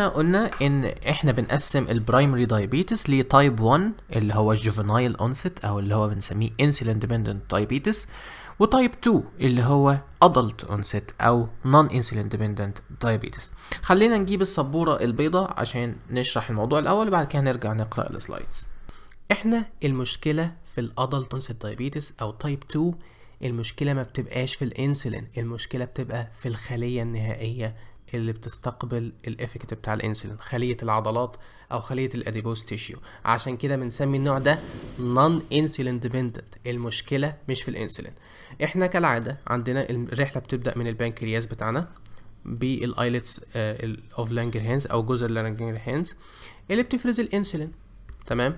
احنا قلنا ان احنا بنقسم البرايمري دايابيتس لتايب 1 اللي هو الجوفينايل اونست او اللي هو بنسميه انسولين ديبندنت دايابيتس وتايب 2 اللي هو ادلت اونست او نون انسولين ديبندنت دايابيتس خلينا نجيب السبوره البيضاء عشان نشرح الموضوع الاول وبعد كده نرجع نقرا السلايدز احنا المشكله في الادلت اونست دايابيتس او تايب 2 المشكله ما بتبقاش في الانسولين المشكله بتبقى في الخليه النهائيه اللي بتستقبل الافكت بتاع الانسولين خليه العضلات او خليه الاديبوز تيشيو عشان كده بنسمي النوع ده نون انسولين ديبندنت المشكله مش في الانسولين احنا كالعاده عندنا الرحله بتبدا من البنكرياس بتاعنا بالايلتس اوف لانجرهانز او جزر لانجرهانز اللي بتفرز الانسولين تمام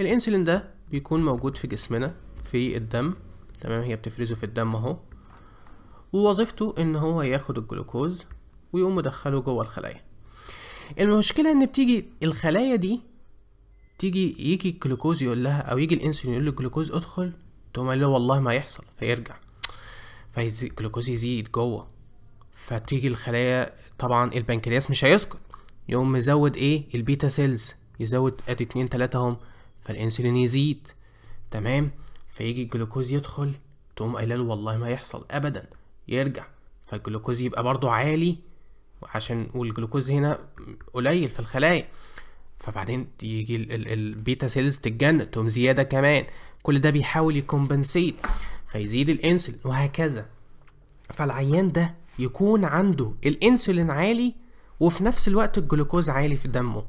الانسولين ده بيكون موجود في جسمنا في الدم تمام هي بتفرزه في الدم اهو ووظيفته ان هو ياخد الجلوكوز ويقوموا دخلوا جوه الخلايا المشكله ان بتيجي الخلايا دي تيجي يجي الجلوكوز يقول لها او يجي الانسولين يقول للجلوكوز ادخل تقوم قال له والله ما هيحصل فيرجع فالجلوكوز يزيد جوه فتيجي الخلايا طبعا البنكرياس مش هيسكت يقوم مزود ايه البيتا سيلز يزود ادي اتنين تلاتة هم فالانسولين يزيد تمام فيجي الجلوكوز يدخل تقوم قايله له والله ما هيحصل ابدا يرجع فالجلوكوز يبقى برضو عالي عشان والجلوكوز هنا قليل في الخلايا فبعدين يجي البيتا سيلز تتجنن تقوم زياده كمان كل ده بيحاول يكومبنسيت فيزيد الانسولين وهكذا فالعيان ده يكون عنده الانسولين عالي وفي نفس الوقت الجلوكوز عالي في دمه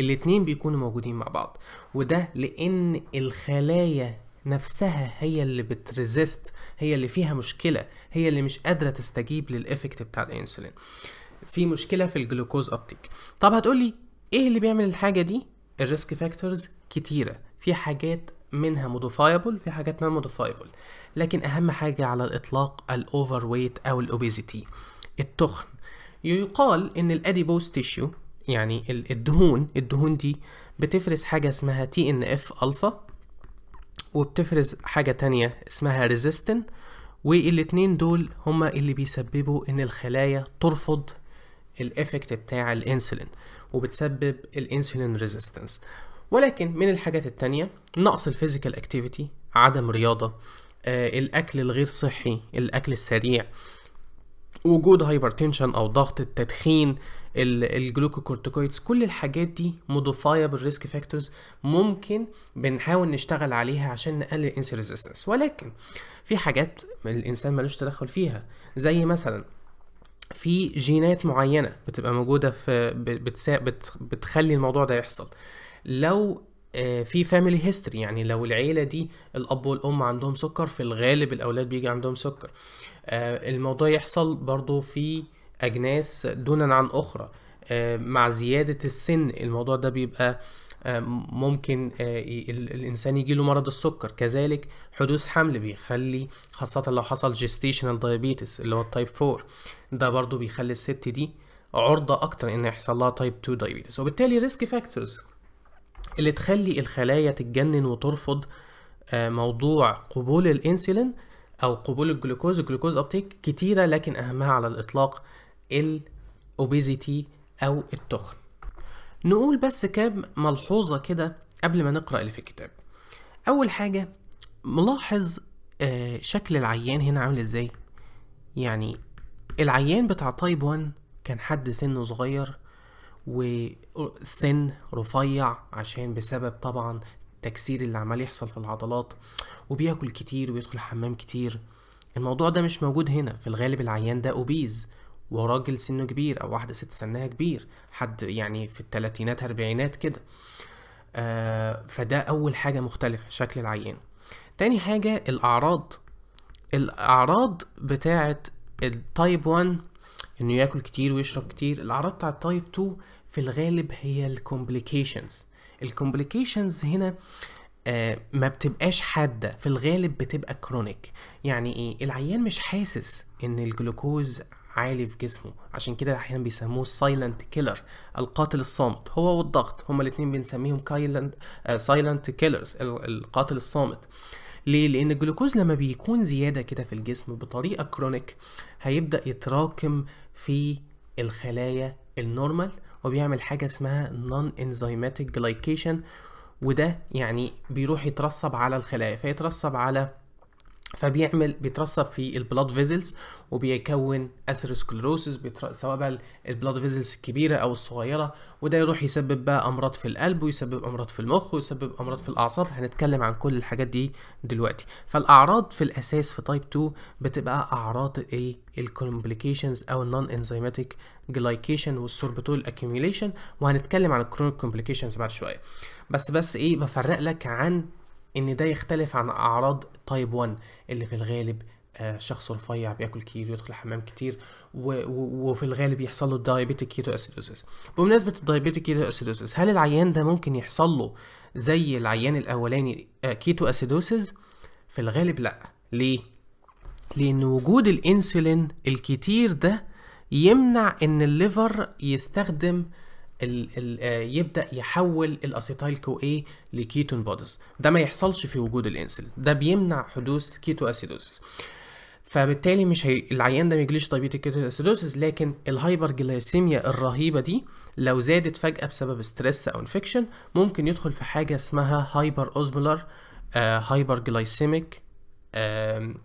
الاتنين بيكونوا موجودين مع بعض وده لان الخلايا نفسها هي اللي بتريزيست هي اللي فيها مشكله هي اللي مش قادره تستجيب للافكت بتاع الانسولين في مشكله في الجلوكوز ابتيك طب هتقولي ايه اللي بيعمل الحاجه دي الريسك فاكتورز كتيره في حاجات منها موديفايبل في حاجات منها موديفايبل لكن اهم حاجه على الاطلاق الاوفر ويت او الاوبيزيتي التخن يقال ان الاديبوز تيشيو يعني الدهون الدهون دي بتفرز حاجه اسمها تي ان اف الفا وبتفرز حاجه تانية اسمها ريزيستن والاتنين دول هما اللي بيسببوا ان الخلايا ترفض الافكت بتاع الانسولين وبتسبب الانسولين ريزيستنس ولكن من الحاجات التانية نقص الفيزيكال اكتيفيتي عدم رياضة آه الاكل الغير صحي الاكل السريع وجود هايبرتنشن او ضغط التدخين الجلوكوكورتيكويدز كل الحاجات دي موديفايبل ريسك فاكتورز ممكن بنحاول نشتغل عليها عشان نقلل الانسولين ريزيستنس ولكن في حاجات الانسان ملوش تدخل فيها زي مثلا في جينات معينه بتبقى موجوده في بتسا بت بتخلي الموضوع ده يحصل لو آه، في فاميلي هيستوري يعني لو العيلة دي الأب والأم عندهم سكر في الغالب الأولاد بيجي عندهم سكر آه، الموضوع يحصل برضو في أجناس دونا عن أخرى آه، مع زيادة السن الموضوع ده بيبقى آه، ممكن آه، الانسان يجي له مرض السكر كذلك حدوث حمل بيخلي خاصه لو حصل جيستيشنال دايابيتس اللي هو التايب 4 ده برضو بيخلي الست دي عرضه اكتر ان يحصل لها تايب 2 دايابيتس وبالتالي ريسك فاكتورز اللي تخلي الخلايا تتجنن وترفض آه، موضوع قبول الانسولين او قبول الجلوكوز الجلوكوز ابتيك كتيره لكن اهمها على الاطلاق الاوبيزيتي او التخن نقول بس كام ملحوظة كده قبل ما نقرأ اللي في الكتاب أول حاجة ملاحظ آه، شكل العيان هنا عامل ازاي يعني العيان بتاع تايب 1 كان حد سنه صغير وسن رفيع عشان بسبب طبعا التكسير اللي عمال يحصل في العضلات وبياكل كتير ويدخل حمام كتير الموضوع ده مش موجود هنا في الغالب العيان ده أوبيز وراجل سنه كبير او واحده ست سنها كبير حد يعني في الثلاثينات اربعينات كده آه فده اول حاجه مختلفه شكل العيان تاني حاجه الاعراض الاعراض بتاعه التايب 1 انه ياكل كتير ويشرب كتير الاعراض بتاعه التايب 2 في الغالب هي الكومبليكيشنز الكومبليكيشنز هنا آه ما بتبقاش حاده في الغالب بتبقى كرونيك يعني ايه العيان مش حاسس ان الجلوكوز عالي في جسمه عشان كده احيانا بيسموه سايلنت كيلر القاتل الصامت هو والضغط هما الاتنين بنسميهم سايلنت آه، كيلرز القاتل الصامت ليه؟ لأن الجلوكوز لما بيكون زيادة كده في الجسم بطريقة كرونيك هيبدأ يتراكم في الخلايا النورمال وبيعمل حاجة اسمها نون انزيماتيك جلايكيشن وده يعني بيروح يترسب على الخلايا فيترسب على فبيعمل بيترسب في البلاد فيزلز وبيكون اثيروسكلروسس سواء بقى البلاد فيزلز الكبيره او الصغيره وده يروح يسبب بقى امراض في القلب ويسبب امراض في المخ ويسبب امراض في الاعصاب هنتكلم عن كل الحاجات دي دلوقتي فالاعراض في الاساس في تايب 2 بتبقى اعراض ايه الكومبليكيشنز او النون انزيماتيك جلايكيشن والسوربتول اكيميليشن وهنتكلم عن الكرونيك كومبليكيشنز بعد شويه بس بس ايه بفرق لك عن ان ده يختلف عن اعراض تايب 1 اللي في الغالب آه، شخص رفيع بياكل كتير يدخل الحمام كتير وفي الغالب يحصل له الدايابيتيك كيتو اسيدوسيس بمناسبه الدايابيتيك كيتو اسيدوسيس هل العيان ده ممكن يحصل له زي العيان الاولاني كيتو آه، اسيدوسيس في الغالب لا ليه لان وجود الانسولين الكتير ده يمنع ان الليفر يستخدم الـ الـ آه، يبدا يحول الاسيتايل كو اي لكيتون بودز ده ما يحصلش في وجود الانسولين ده بيمنع حدوث كيتو اسيدوسس فبالتالي مش هي... العيان ده ما يجليش طبيعه اسيدوسس لكن الهايبر جلايسيميا الرهيبه دي لو زادت فجاه بسبب ستريس او انفكشن ممكن يدخل في حاجه اسمها هايبر اوزمولار هايبر جلايسيميك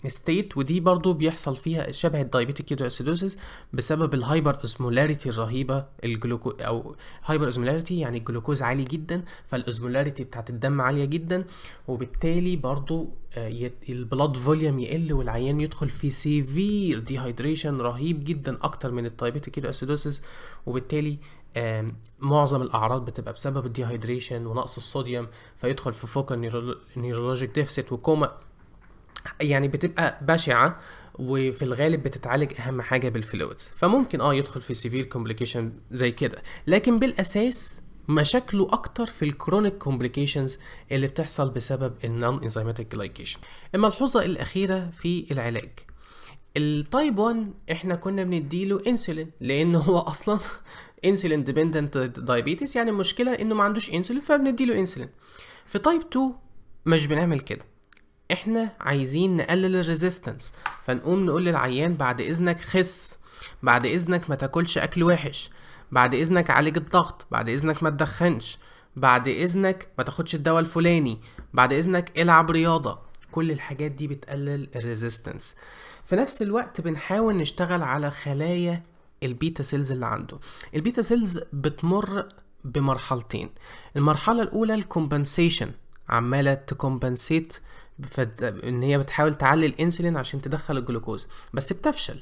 ستيت ودي برضو بيحصل فيها شبه الدايبيتيك كيتو اسيدوسيس بسبب الهايبر اسمولاريتي الرهيبه الجلوكو او هايبر اسمولاريتي يعني الجلوكوز عالي جدا فالاسمولاريتي بتاعت الدم عاليه جدا وبالتالي برضو آه، البلاد فوليوم يقل والعيان يدخل في سيفير ديهايدريشن رهيب جدا اكتر من الدايبيتيك كيتو اسيدوسيس وبالتالي معظم الاعراض بتبقى بسبب الديهايدريشن ونقص الصوديوم فيدخل في فوكال نيرولوجيك ديفست وكوما يعني بتبقى بشعه وفي الغالب بتتعالج اهم حاجه بالفلويدز فممكن اه يدخل في سيفير كومبليكيشن زي كده لكن بالاساس مشاكله اكتر في الكرونيك كومبليكيشنز اللي بتحصل بسبب النون انزيماتيك جلايكيشن الملحوظه الاخيره في العلاج التايب 1 احنا كنا بنديله انسولين لان هو اصلا انسولين ديبندنت دايابيتس يعني المشكله انه ما عندوش انسولين فبنديله انسولين في تايب 2 مش بنعمل كده احنا عايزين نقلل الريزيستنس فنقوم نقول للعيان بعد اذنك خس بعد اذنك ما تاكلش اكل وحش بعد اذنك عالج الضغط بعد اذنك ما تدخنش بعد اذنك ما تاخدش الدواء الفلاني بعد اذنك العب رياضه كل الحاجات دي بتقلل الريزيستنس في نفس الوقت بنحاول نشتغل على خلايا البيتا سيلز اللي عنده البيتا سيلز بتمر بمرحلتين المرحله الاولى الكومبنسيشن عماله تكومبنسيت فت... ان هي بتحاول تعلي الانسولين عشان تدخل الجلوكوز بس بتفشل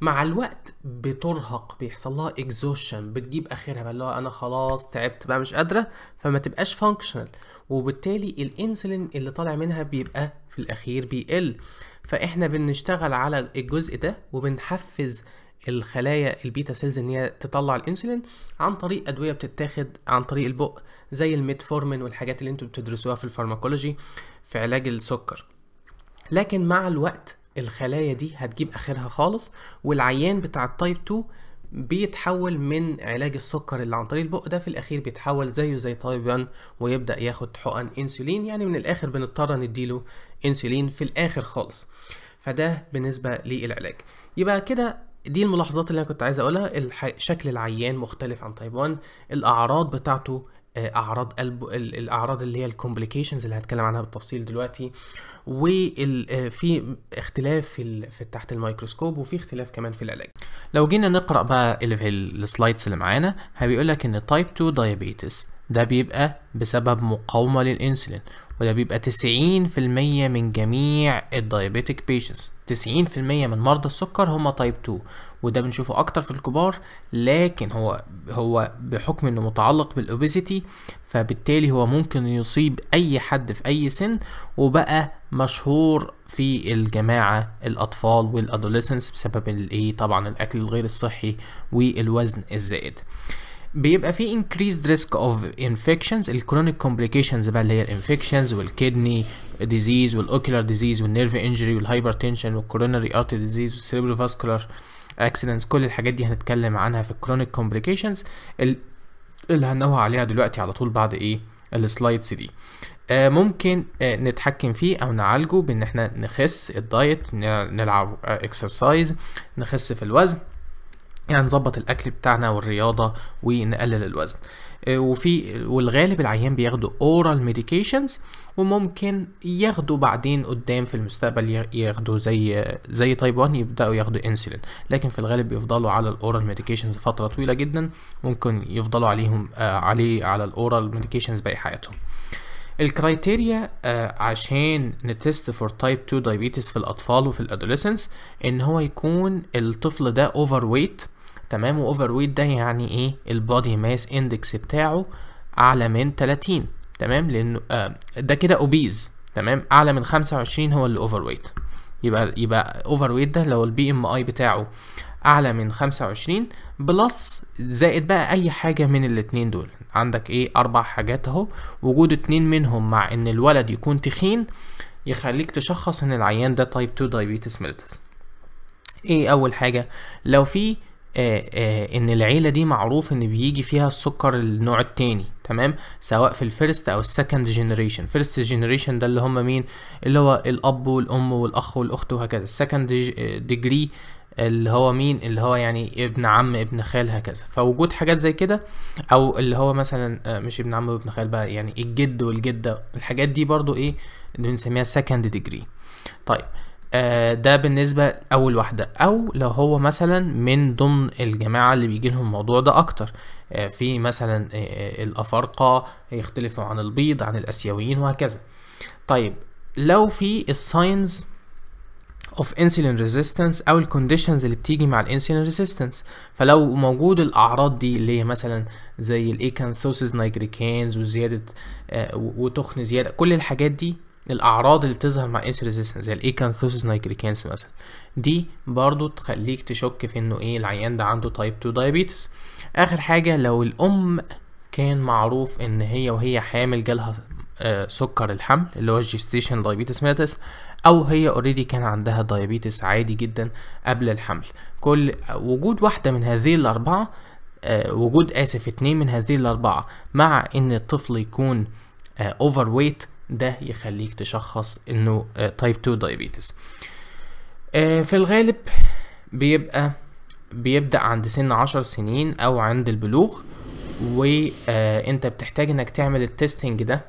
مع الوقت بترهق بيحصل لها اكزوشن بتجيب اخرها بقى اللي هو انا خلاص تعبت بقى مش قادره فما تبقاش فانكشنال وبالتالي الانسولين اللي طالع منها بيبقى في الاخير بيقل فاحنا بنشتغل على الجزء ده وبنحفز الخلايا البيتا سيلز ان هي تطلع الانسولين عن طريق ادويه بتتاخد عن طريق البق زي الميتفورمين والحاجات اللي انتوا بتدرسوها في الفارماكولوجي في علاج السكر لكن مع الوقت الخلايا دي هتجيب اخرها خالص والعيان بتاع التايب 2 بيتحول من علاج السكر اللي عن طريق البق ده في الاخير بيتحول زيه زي تايب 1 ويبدا ياخد حقن انسولين يعني من الاخر بنضطر نديله انسولين في الاخر خالص فده بالنسبه للعلاج يبقى كده دي الملاحظات اللي انا كنت عايز اقولها شكل العيان مختلف عن تايب 1 الاعراض بتاعته آه، اعراض قلب الاعراض اللي هي الكومبليكيشنز اللي هتكلم عنها بالتفصيل دلوقتي وفي آه، اختلاف في, في تحت الميكروسكوب وفي اختلاف كمان في العلاج لو جينا نقرا بقى السلايدز اللي معانا هبيقول لك ان تايب 2 دايابيتس ده بيبقى بسبب مقاومه للانسولين وده بيبقى 90% من جميع الدايابيتك بيشنتس 90% من مرضى السكر هم تايب 2 وده بنشوفه اكتر في الكبار لكن هو هو بحكم انه متعلق بالاوبيزيتي فبالتالي هو ممكن يصيب اي حد في اي سن وبقى مشهور في الجماعة الأطفال والأدوليسنس بسبب الإيه طبعا الأكل الغير الصحي والوزن الزائد بيبقى في increased risk of infections الكرونيك complications بقى اللي هي الانفكشنز والكدني disease والاوكيولار disease والنيرف انجري والهايبرتنشن والكوروناري artery ديزيز والسيريبرو فاسكولار اكسيدنتس كل الحاجات دي هنتكلم عنها في الكرونيك كومبليكيشنز اللي هنوه عليها دلوقتي على طول بعد ايه السلايدز دي آه ممكن آه نتحكم فيه او نعالجه بان احنا نخس الدايت نلعب اكسرسايز آه، نخس في الوزن يعني نظبط الاكل بتاعنا والرياضه ونقلل الوزن آه، وفي والغالب العيان بياخدوا اورال ميديكيشنز وممكن ياخدوا بعدين قدام في المستقبل ياخدوا زي زي تايب 1 يبداوا ياخدوا انسولين لكن في الغالب بيفضلوا على الاورال ميديكيشنز فتره طويله جدا ممكن يفضلوا عليهم آه، عليه على الاورال ميديكيشنز باقي حياتهم الكرايتيريا آه، عشان نتست فور تايب 2 دايبيتس في الاطفال وفي الادوليسنس ان هو يكون الطفل ده اوفر ويت تمام واوفر ويت ده يعني ايه البادي ماس اندكس بتاعه اعلى من 30 تمام لانه آه ده كده اوبيز تمام اعلى من 25 هو اللي اوفر ويت يبقى يبقى اوفر ويت ده لو البي ام اي بتاعه اعلى من 25 بلس زائد بقى اي حاجه من الاتنين دول عندك ايه اربع حاجات اهو وجود اتنين منهم مع ان الولد يكون تخين يخليك تشخص ان العيان ده تايب 2 دايبيتس ميلتس ايه اول حاجه لو في آه، آه، ان العيله دي معروف ان بيجي فيها السكر النوع التاني تمام سواء في الفيرست او السكند جينيريشن فيرست جينيريشن ده اللي هم مين اللي هو الاب والام والاخ والاخت وهكذا السكند ديجري آه، اللي هو مين اللي هو يعني ابن عم ابن خال هكذا فوجود حاجات زي كده او اللي هو مثلا مش ابن عم وابن خال بقى يعني الجد والجده الحاجات دي برضو ايه اللي بنسميها سكند ديجري طيب آه، ده بالنسبة أول واحدة أو لو هو مثلا من ضمن الجماعة اللي بيجي لهم الموضوع ده أكتر آه، في مثلا آه، الأفارقة يختلفوا عن البيض عن الآسيويين وهكذا طيب لو في الساينز اوف insulin ريزيستنس او الكونديشنز اللي بتيجي مع الانسولين ريزيستنس فلو موجود الاعراض دي اللي هي مثلا زي الايكانثوسيس نايجريكانز وزياده وتخن زياده كل الحاجات دي الاعراض اللي بتظهر مع ايس ريزيستنس زي الايكانثوسيس نايكريكانس مثلا دي برضو تخليك تشك في انه ايه العيان ده عنده تايب 2 دايابيتس اخر حاجه لو الام كان معروف ان هي وهي حامل جالها آه، سكر الحمل اللي هو الجيستيشن دايابيتس ميتس او هي اوريدي كان عندها دايابيتس عادي جدا قبل الحمل كل وجود واحده من هذه الاربعه آه، وجود اسف اتنين من هذه الاربعه مع ان الطفل يكون اوفر آه، ويت ده يخليك تشخص انه تايب 2 دايابيتس في الغالب بيبقى بيبدأ عند سن عشر سنين او عند البلوغ وانت آه, بتحتاج انك تعمل التستنج ده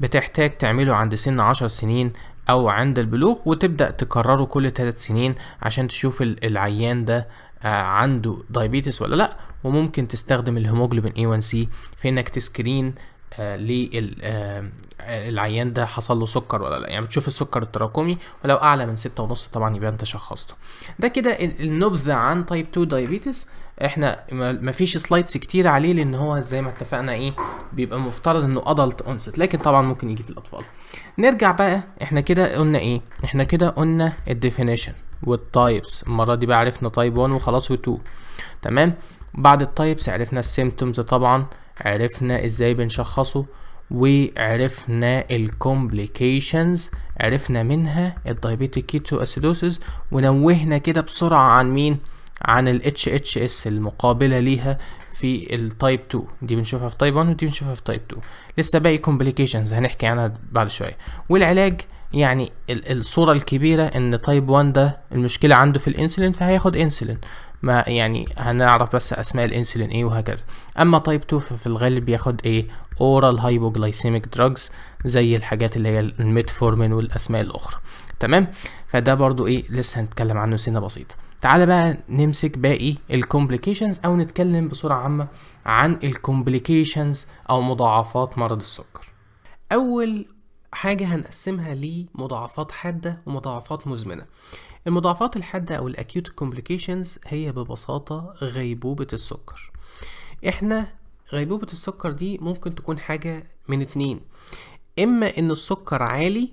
بتحتاج تعمله عند سن عشر سنين او عند البلوغ وتبدأ تكرره كل ثلاث سنين عشان تشوف العيان ده آه، عنده دايابيتس ولا لا وممكن تستخدم الهيموجلوبين A1C في انك تسكرين آه، للعيان آه، آه، ده حصل له سكر ولا لا يعني بتشوف السكر التراكمي ولو اعلى من ستة ونص طبعا يبقى انت شخصته ده كده النبذه عن تايب 2 دايابيتس احنا مفيش سلايدز كتير عليه لان هو زي ما اتفقنا ايه بيبقى مفترض انه ادلت اونست لكن طبعا ممكن يجي في الاطفال نرجع بقى احنا كده قلنا ايه احنا كده قلنا الديفينيشن والتايبس المره دي بقى عرفنا تايب 1 وخلاص و2 تمام بعد التايبس عرفنا السيمتومز طبعا عرفنا ازاي بنشخصه وعرفنا الكومبليكيشنز عرفنا منها الدايبيتيك كيتو اسيدوسيس ونوهنا كده بسرعه عن مين عن الاتش اتش اس المقابلة ليها في التايب 2 دي بنشوفها في تايب 1 ودي بنشوفها في تايب 2 لسه باقي كومبليكيشنز هنحكي عنها بعد شوية والعلاج يعني الصورة الكبيرة ان تايب 1 ده المشكلة عنده في الانسولين فهياخد انسولين ما يعني هنعرف بس اسماء الانسولين ايه وهكذا اما تايب 2 ففي الغالب بياخد ايه اورال هايبوجلايسيميك دراجز زي الحاجات اللي هي الميتفورمين والاسماء الاخرى تمام فده برضو ايه لسه هنتكلم عنه سنه بسيطه تعالى بقى نمسك باقي الكومبليكيشنز او نتكلم بصوره عامه عن الكومبليكيشنز او مضاعفات مرض السكر اول حاجه هنقسمها لمضاعفات حاده ومضاعفات مزمنه المضاعفات الحادة أو الأكيوت كومبليكيشنز هي ببساطة غيبوبة السكر إحنا غيبوبة السكر دي ممكن تكون حاجة من اتنين إما إن السكر عالي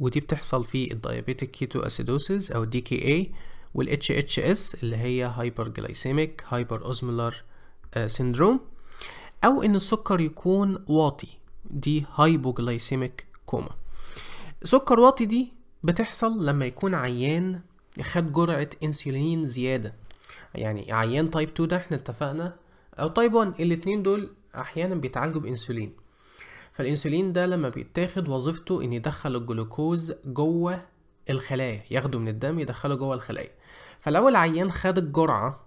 ودي بتحصل في الديابيتيك كيتو أسيدوسيس أو دي كي اي والاتش اتش اس اللي هي هايبر جلايسيميك هايبر اوزمولار سيندروم أو إن السكر يكون واطي دي هايبوجلايسيميك كوما سكر واطي دي بتحصل لما يكون عيان خد جرعة انسولين زيادة يعني عيان تايب 2 ده احنا اتفقنا او تايب 1 الاتنين دول احيانا بيتعالجوا بانسولين فالانسولين ده لما بيتاخد وظيفته ان يدخل الجلوكوز جوه الخلايا ياخده من الدم يدخله جوه الخلايا فلو العيان خد الجرعة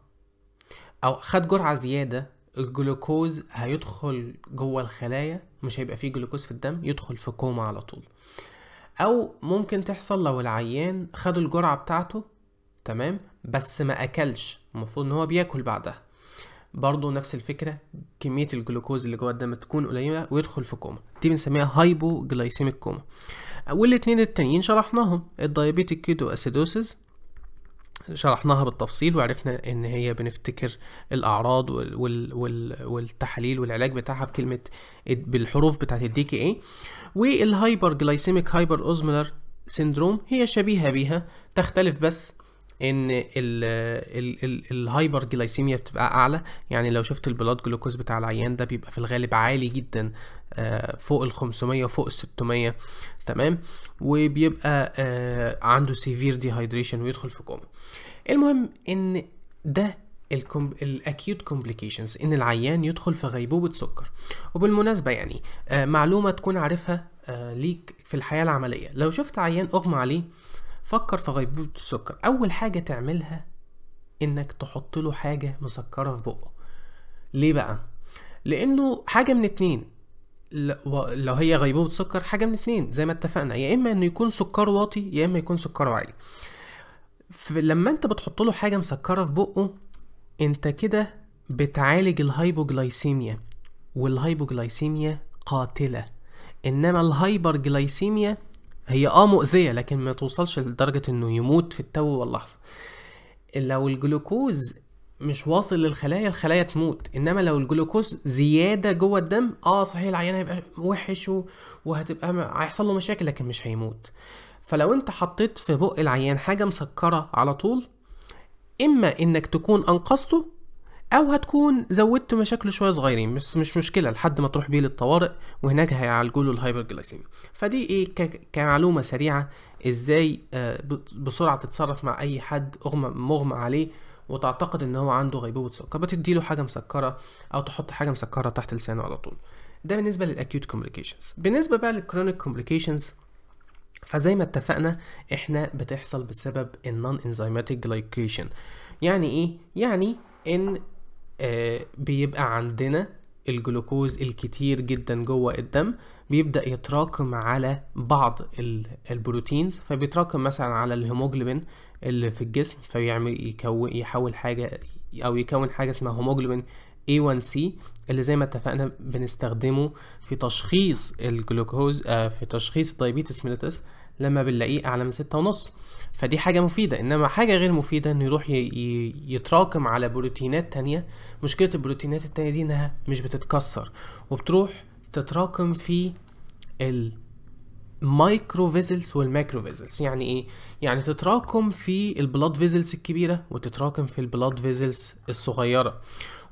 او خد جرعة زيادة الجلوكوز هيدخل جوه الخلايا مش هيبقى فيه جلوكوز في الدم يدخل في كوما على طول أو ممكن تحصل لو العيان خد الجرعة بتاعته تمام بس ما أكلش المفروض إن هو بياكل بعدها برضه نفس الفكرة كمية الجلوكوز اللي جوه الدم تكون قليلة ويدخل في كوما دي بنسميها هايبو جلايسيميك كوما والاثنين التانيين شرحناهم الدايابيتيك كيتو اسيدوسيس شرحناها بالتفصيل وعرفنا ان هي بنفتكر الاعراض وال وال والتحاليل والعلاج بتاعها بكلمه بالحروف بتاعت الدي كي اي والهايبر جلايسيميك هايبر اوزمولر سيندروم هي شبيهه بيها تختلف بس ان الهايبر جلايسيميا بتبقى اعلى يعني لو شفت البلاد جلوكوز بتاع العيان ده بيبقى في الغالب عالي جدا آه، فوق ال 500 وفوق ال 600 تمام وبيبقى آه، عنده سيفير دي هايدريشن ويدخل في كوما المهم ان ده الاكيوت كومبليكيشنز ان العيان يدخل في غيبوبه سكر وبالمناسبه يعني آه، معلومه تكون عارفها ليك في الحياه العمليه لو شفت عيان اغمى عليه فكر في غيبوبة السكر أول حاجة تعملها إنك تحط له حاجة مسكرة في بقه ليه بقى؟ لأنه حاجة من اتنين لو هي غيبوبة سكر حاجة من اتنين زي ما اتفقنا يا إما إنه يكون سكره واطي يا إما يكون سكره عالي لما أنت بتحط له حاجة مسكرة في بقه أنت كده بتعالج الهايبوجلايسيميا والهايبوجلايسيميا قاتلة إنما الهايبرجلايسيميا هي اه مؤذيه لكن ما توصلش لدرجه انه يموت في التو واللحظه لو الجلوكوز مش واصل للخلايا الخلايا تموت انما لو الجلوكوز زياده جوه الدم اه صحيح العيان هيبقى وحش وهتبقى هيحصل له مشاكل لكن مش هيموت فلو انت حطيت في بق العيان حاجه مسكره على طول اما انك تكون انقذته او هتكون زودت مشاكله شويه صغيرين بس مش مشكله لحد ما تروح بيه للطوارئ وهناك هيعالجوا له جلايسيم فدي ايه كمعلومه سريعه ازاي آه، بسرعه تتصرف مع اي حد اغمى مغمى عليه وتعتقد ان هو عنده غيبوبه سكر بتديله حاجه مسكره او تحط حاجه مسكره تحت لسانه على طول ده بالنسبه للاكيوت كومبليكيشنز بالنسبه بقى للكرونيك كومبليكيشنز فزي ما اتفقنا احنا بتحصل بسبب النون انزيماتيك جلايكيشن يعني ايه يعني ان آه، بيبقى عندنا الجلوكوز الكتير جدا جوه الدم بيبدأ يتراكم على بعض البروتينز فبيتراكم مثلا على الهيموجلوبين اللي في الجسم فيعمل يكون يحول حاجة أو يكون حاجة اسمها هيموجلوبين A1C اللي زي ما اتفقنا بنستخدمه في تشخيص الجلوكوز آه، في تشخيص الدايبيتس ميلتس لما بنلاقيه أعلى من ستة ونص فدي حاجة مفيدة انما حاجة غير مفيدة انه يروح يتراكم على بروتينات تانية مشكلة البروتينات التانية دي انها مش بتتكسر وبتروح تتراكم في ال المايكرو فيزلز والماكرو فيزلز يعني ايه يعني تتراكم في البلاد فيزلز الكبيره وتتراكم في البلاد فيزلز الصغيره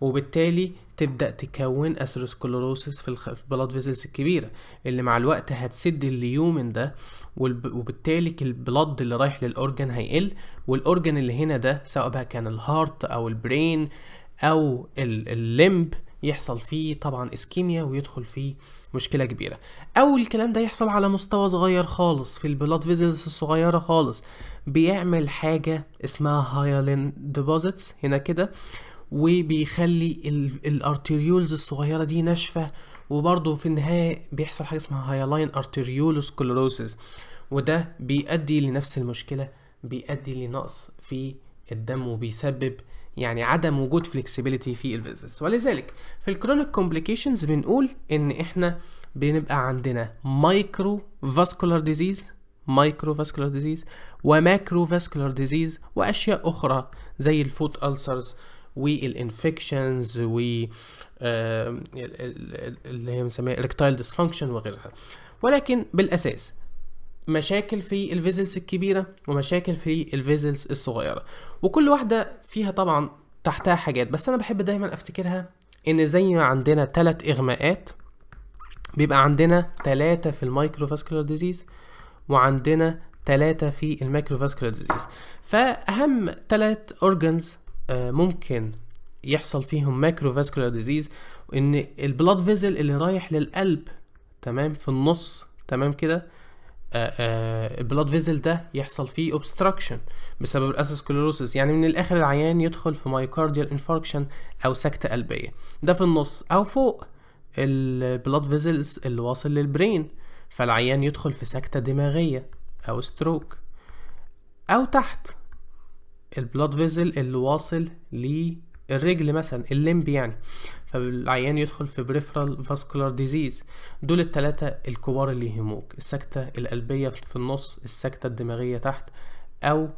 وبالتالي تبدا تكون اثيروسكلروسس في البلاد فيزلز الكبيره اللي مع الوقت هتسد الليومن ده وبالتالي البلاد اللي رايح للاورجن هيقل والاورجن اللي هنا ده سواء بقى كان الهارت او البرين او الليمب يحصل فيه طبعا اسكيميا ويدخل فيه مشكلة كبيرة أو الكلام ده يحصل على مستوى صغير خالص في البلاد فيزلز الصغيرة خالص بيعمل حاجة اسمها هايالين ديبوزيتس هنا كده وبيخلي الارتريولز الصغيرة دي ناشفة وبرضه في النهاية بيحصل حاجة اسمها هايلاين ارتريولوس كلوروسيس وده بيؤدي لنفس المشكلة بيؤدي لنقص في الدم وبيسبب يعني عدم وجود فلكسبيليتي في الفيزز ولذلك في الكرونيك كومبليكيشنز بنقول ان احنا بنبقى عندنا مايكرو فاسكولار ديزيز مايكرو فاسكولار ديزيز وماكرو فاسكولار ديزيز واشياء اخرى زي الفوت ألسرز والانفكشنز و آه، اللي هي بنسميها الاكتايل ديسفانكشن وغيرها ولكن بالاساس مشاكل في الفيزلز الكبيره ومشاكل في الفيزلز الصغيره وكل واحده فيها طبعا تحتها حاجات بس انا بحب دايما افتكرها ان زي ما عندنا ثلاث اغماءات بيبقى عندنا ثلاثة في المايكروفاسكولار ديزيز وعندنا ثلاثة في المايكروفاسكولار ديزيز فأهم ثلاث أورجنز آه، ممكن يحصل فيهم مايكروفاسكولار ديزيز إن البلاد فيزل اللي رايح للقلب تمام في النص تمام كده آه، آه، البلاد فيزل ده يحصل فيه اوبستراكشن بسبب الاساسكلروسيس يعني من الاخر العيان يدخل في مايوكارديال انفاركشن او سكته قلبيه ده في النص او فوق البلاد فيزلز اللي واصل للبرين فالعيان يدخل في سكته دماغيه او ستروك او تحت البلاد فيزل اللي واصل للرجل مثلا الليمب يعني فالعيان يدخل في بريفرال فاسكولار ديزيز دول التلاتة الكبار اللي يهموك السكتة القلبية في النص السكتة الدماغية تحت أو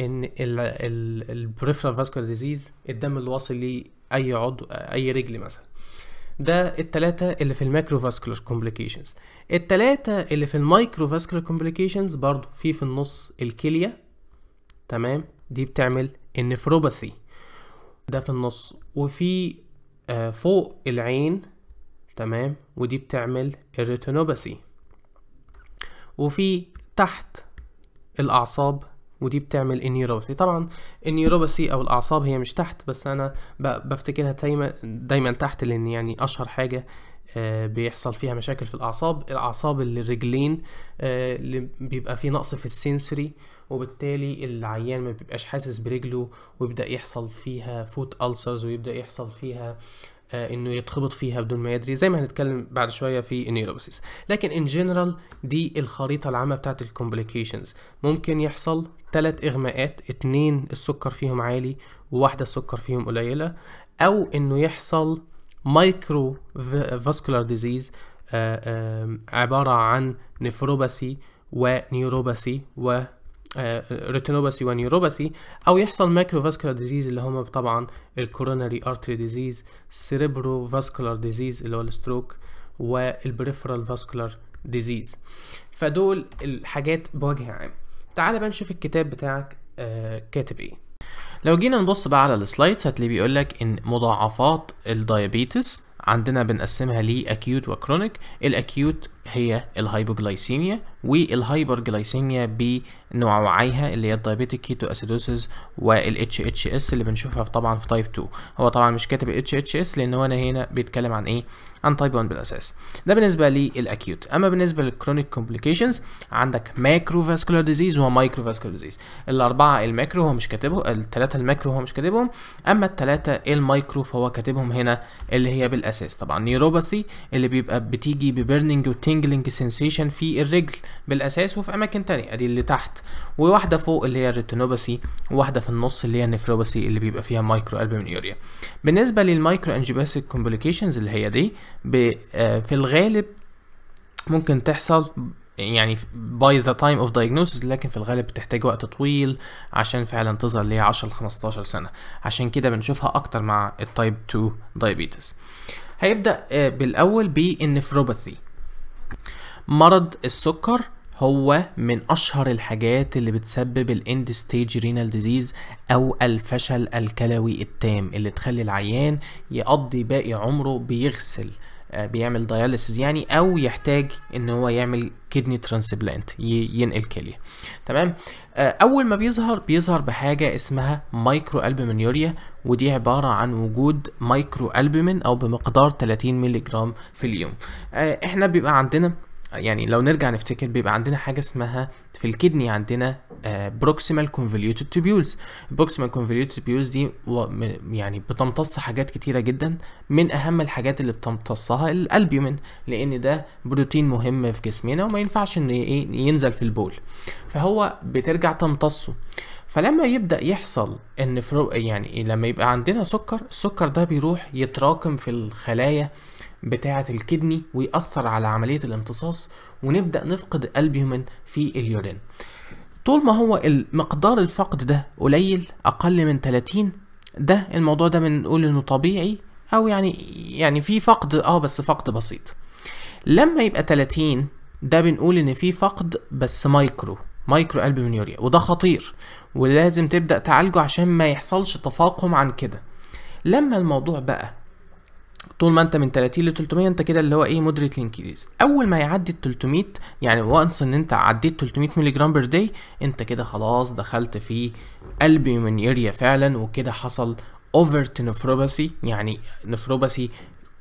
ان البريفرال فاسكولار ديزيز الدم اللي واصل لأي عضو أي رجل مثلا ده التلاتة اللي في الماكرو فاسكولار كومبليكيشنز التلاتة اللي في فاسكولار كومبليكيشنز برضو في في النص الكلية تمام دي بتعمل النفروباثي ده في النص وفي آه، فوق العين تمام ودي بتعمل الريتينوباثي وفي تحت الاعصاب ودي بتعمل النيوروباثي طبعا النيوروباثي او الاعصاب هي مش تحت بس انا بفتكرها دايما دايما تحت لان يعني اشهر حاجه آه، بيحصل فيها مشاكل في الاعصاب الاعصاب اللي الرجلين آه، اللي بيبقى فيه نقص في السنسوري وبالتالي العيان ما بيبقاش حاسس برجله ويبدا يحصل فيها فوت ألسرز ويبدا يحصل فيها آه، انه يتخبط فيها بدون ما يدري زي ما هنتكلم بعد شويه في النيوروسيس لكن ان جنرال دي الخريطه العامه بتاعت الكومبليكيشنز ممكن يحصل ثلاث اغماءات اتنين السكر فيهم عالي وواحده السكر فيهم قليله او انه يحصل مايكرو فاسكولار ديزيز عبارة عن نيفروباسي ونيوروباسي و ريتينوباسي ونيوروباسي آه، او يحصل مايكرو فاسكولار ديزيز اللي هم طبعا الكوروناري ارتري ديزيز سيريبرو فاسكولار ديزيز اللي هو الستروك والبريفرال فاسكولار ديزيز فدول الحاجات بوجه عام تعال بقى نشوف الكتاب بتاعك آه، كاتب ايه لو جينا نبص بقى على السلايدز هتلاقيه بيقول لك ان مضاعفات الدايابيتس عندنا بنقسمها لاكيوت وكرونيك الاكيوت هي الهايبوجلايسيميا والهايبرجلايسيميا بنوعيها اللي هي الدايابيتيك كيتو اسيدوسيس والاتش اتش اس اللي بنشوفها طبعا في تايب 2 هو طبعا مش كاتب الاتش اتش اس لان هو هنا بيتكلم عن ايه عن تايب 1 بالاساس ده بالنسبه للاكيوت اما بالنسبه للكرونيك كومبليكيشنز عندك ماكرو فاسكولار ديزيز ومايكرو فاسكولار ديزيز الاربعه الماكرو هو مش كاتبهم الثلاثه الماكرو هو مش كاتبهم اما الثلاثه المايكرو فهو كاتبهم هنا اللي هي بالاساس طبعا نيوروباثي اللي بيبقى بتيجي ببيرنينج وتينجلينج سنسيشن في الرجل بالاساس وفي اماكن ثانيه ادي اللي تحت وواحده فوق اللي هي الريتينوباثي وواحده في النص اللي هي النيفروباثي اللي بيبقى فيها مايكرو البومينيوريا بالنسبه للمايكرو انجيوباثيك كومبليكيشنز اللي هي دي آه، في الغالب ممكن تحصل يعني by the time of diagnosis لكن في الغالب بتحتاج وقت طويل عشان فعلا تظهر ليها 10 ل 15 سنه عشان كده بنشوفها اكتر مع التايب 2 دايابيتس هيبدا آه، بالاول بالنفروباثي مرض السكر هو من اشهر الحاجات اللي بتسبب الاند ستيج رينال ديزيز او الفشل الكلوي التام اللي تخلي العيان يقضي باقي عمره بيغسل آه، بيعمل دياليسيس يعني او يحتاج ان هو يعمل كدني ترانسبلانت ينقل كليه تمام آه، اول ما بيظهر بيظهر بحاجه اسمها مايكرو البومينوريا ودي عباره عن وجود مايكرو البومين او بمقدار 30 ملغ في اليوم آه، احنا بيبقى عندنا يعني لو نرجع نفتكر بيبقى عندنا حاجه اسمها في الكدني عندنا بروكسيمال كونفوليوتد تيبيولز البروكسيمال كونفوليوتد تيبيولز دي يعني بتمتص حاجات كتيره جدا من اهم الحاجات اللي بتمتصها الالبيومين لان ده بروتين مهم في جسمنا وما ينفعش ان ينزل في البول فهو بترجع تمتصه فلما يبدا يحصل ان يعني لما يبقى عندنا سكر السكر ده بيروح يتراكم في الخلايا بتاعة الكدني ويأثر على عملية الامتصاص ونبدأ نفقد الألبيومين في اليورين طول ما هو مقدار الفقد ده قليل أقل من 30 ده الموضوع ده بنقول إنه طبيعي أو يعني يعني في فقد أه بس فقد بسيط لما يبقى 30 ده بنقول إن في فقد بس مايكرو مايكرو البومينيوريا وده خطير ولازم تبدأ تعالجه عشان ما يحصلش تفاقم عن كده لما الموضوع بقى طول ما انت من 30 ل 300 انت كده اللي هو ايه مودريت انكريز اول ما يعدي ال 300 يعني وانس ان انت عديت 300 مللي جرام بير داي انت كده خلاص دخلت في قلب فعلا وكده حصل اوفرت نفروباسي يعني نفروباسي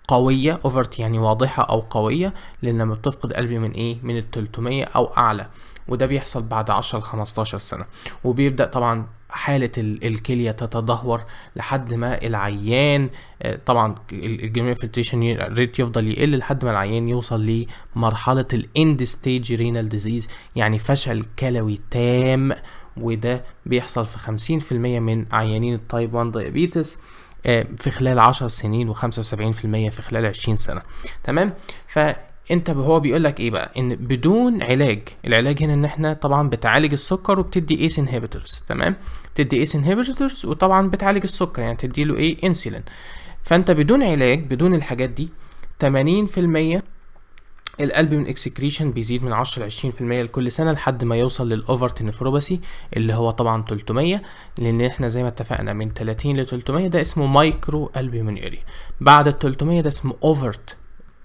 قوية اوفرت يعني واضحة او قوية لان لما بتفقد قلبي من ايه من ال 300 او اعلى وده بيحصل بعد 10 ل 15 سنة وبيبدأ طبعا حالة الكلية تتدهور لحد ما العيان آه، طبعا الجميع فلتريشن ريت يفضل يقل لحد ما العيان يوصل لمرحلة الاند ستيج رينال ديزيز يعني فشل كلوي تام وده بيحصل في 50% من عيانين التايب 1 دايابيتس في خلال 10 سنين و75% في خلال 20 سنة تمام ف انت هو بيقول لك ايه بقى ان بدون علاج العلاج هنا ان احنا طبعا بتعالج السكر وبتدي ايس انهبيترز تمام بتدي ايس انهبيترز وطبعا بتعالج السكر يعني تدي له ايه انسولين فانت بدون علاج بدون الحاجات دي 80% القلب من اكسكريشن بيزيد من 10 ل 20% لكل سنه لحد ما يوصل للاوفرت نفروباسي اللي هو طبعا 300 لان احنا زي ما اتفقنا من 30 ل 300 ده اسمه مايكرو من اري بعد ال 300 ده اسمه اوفرت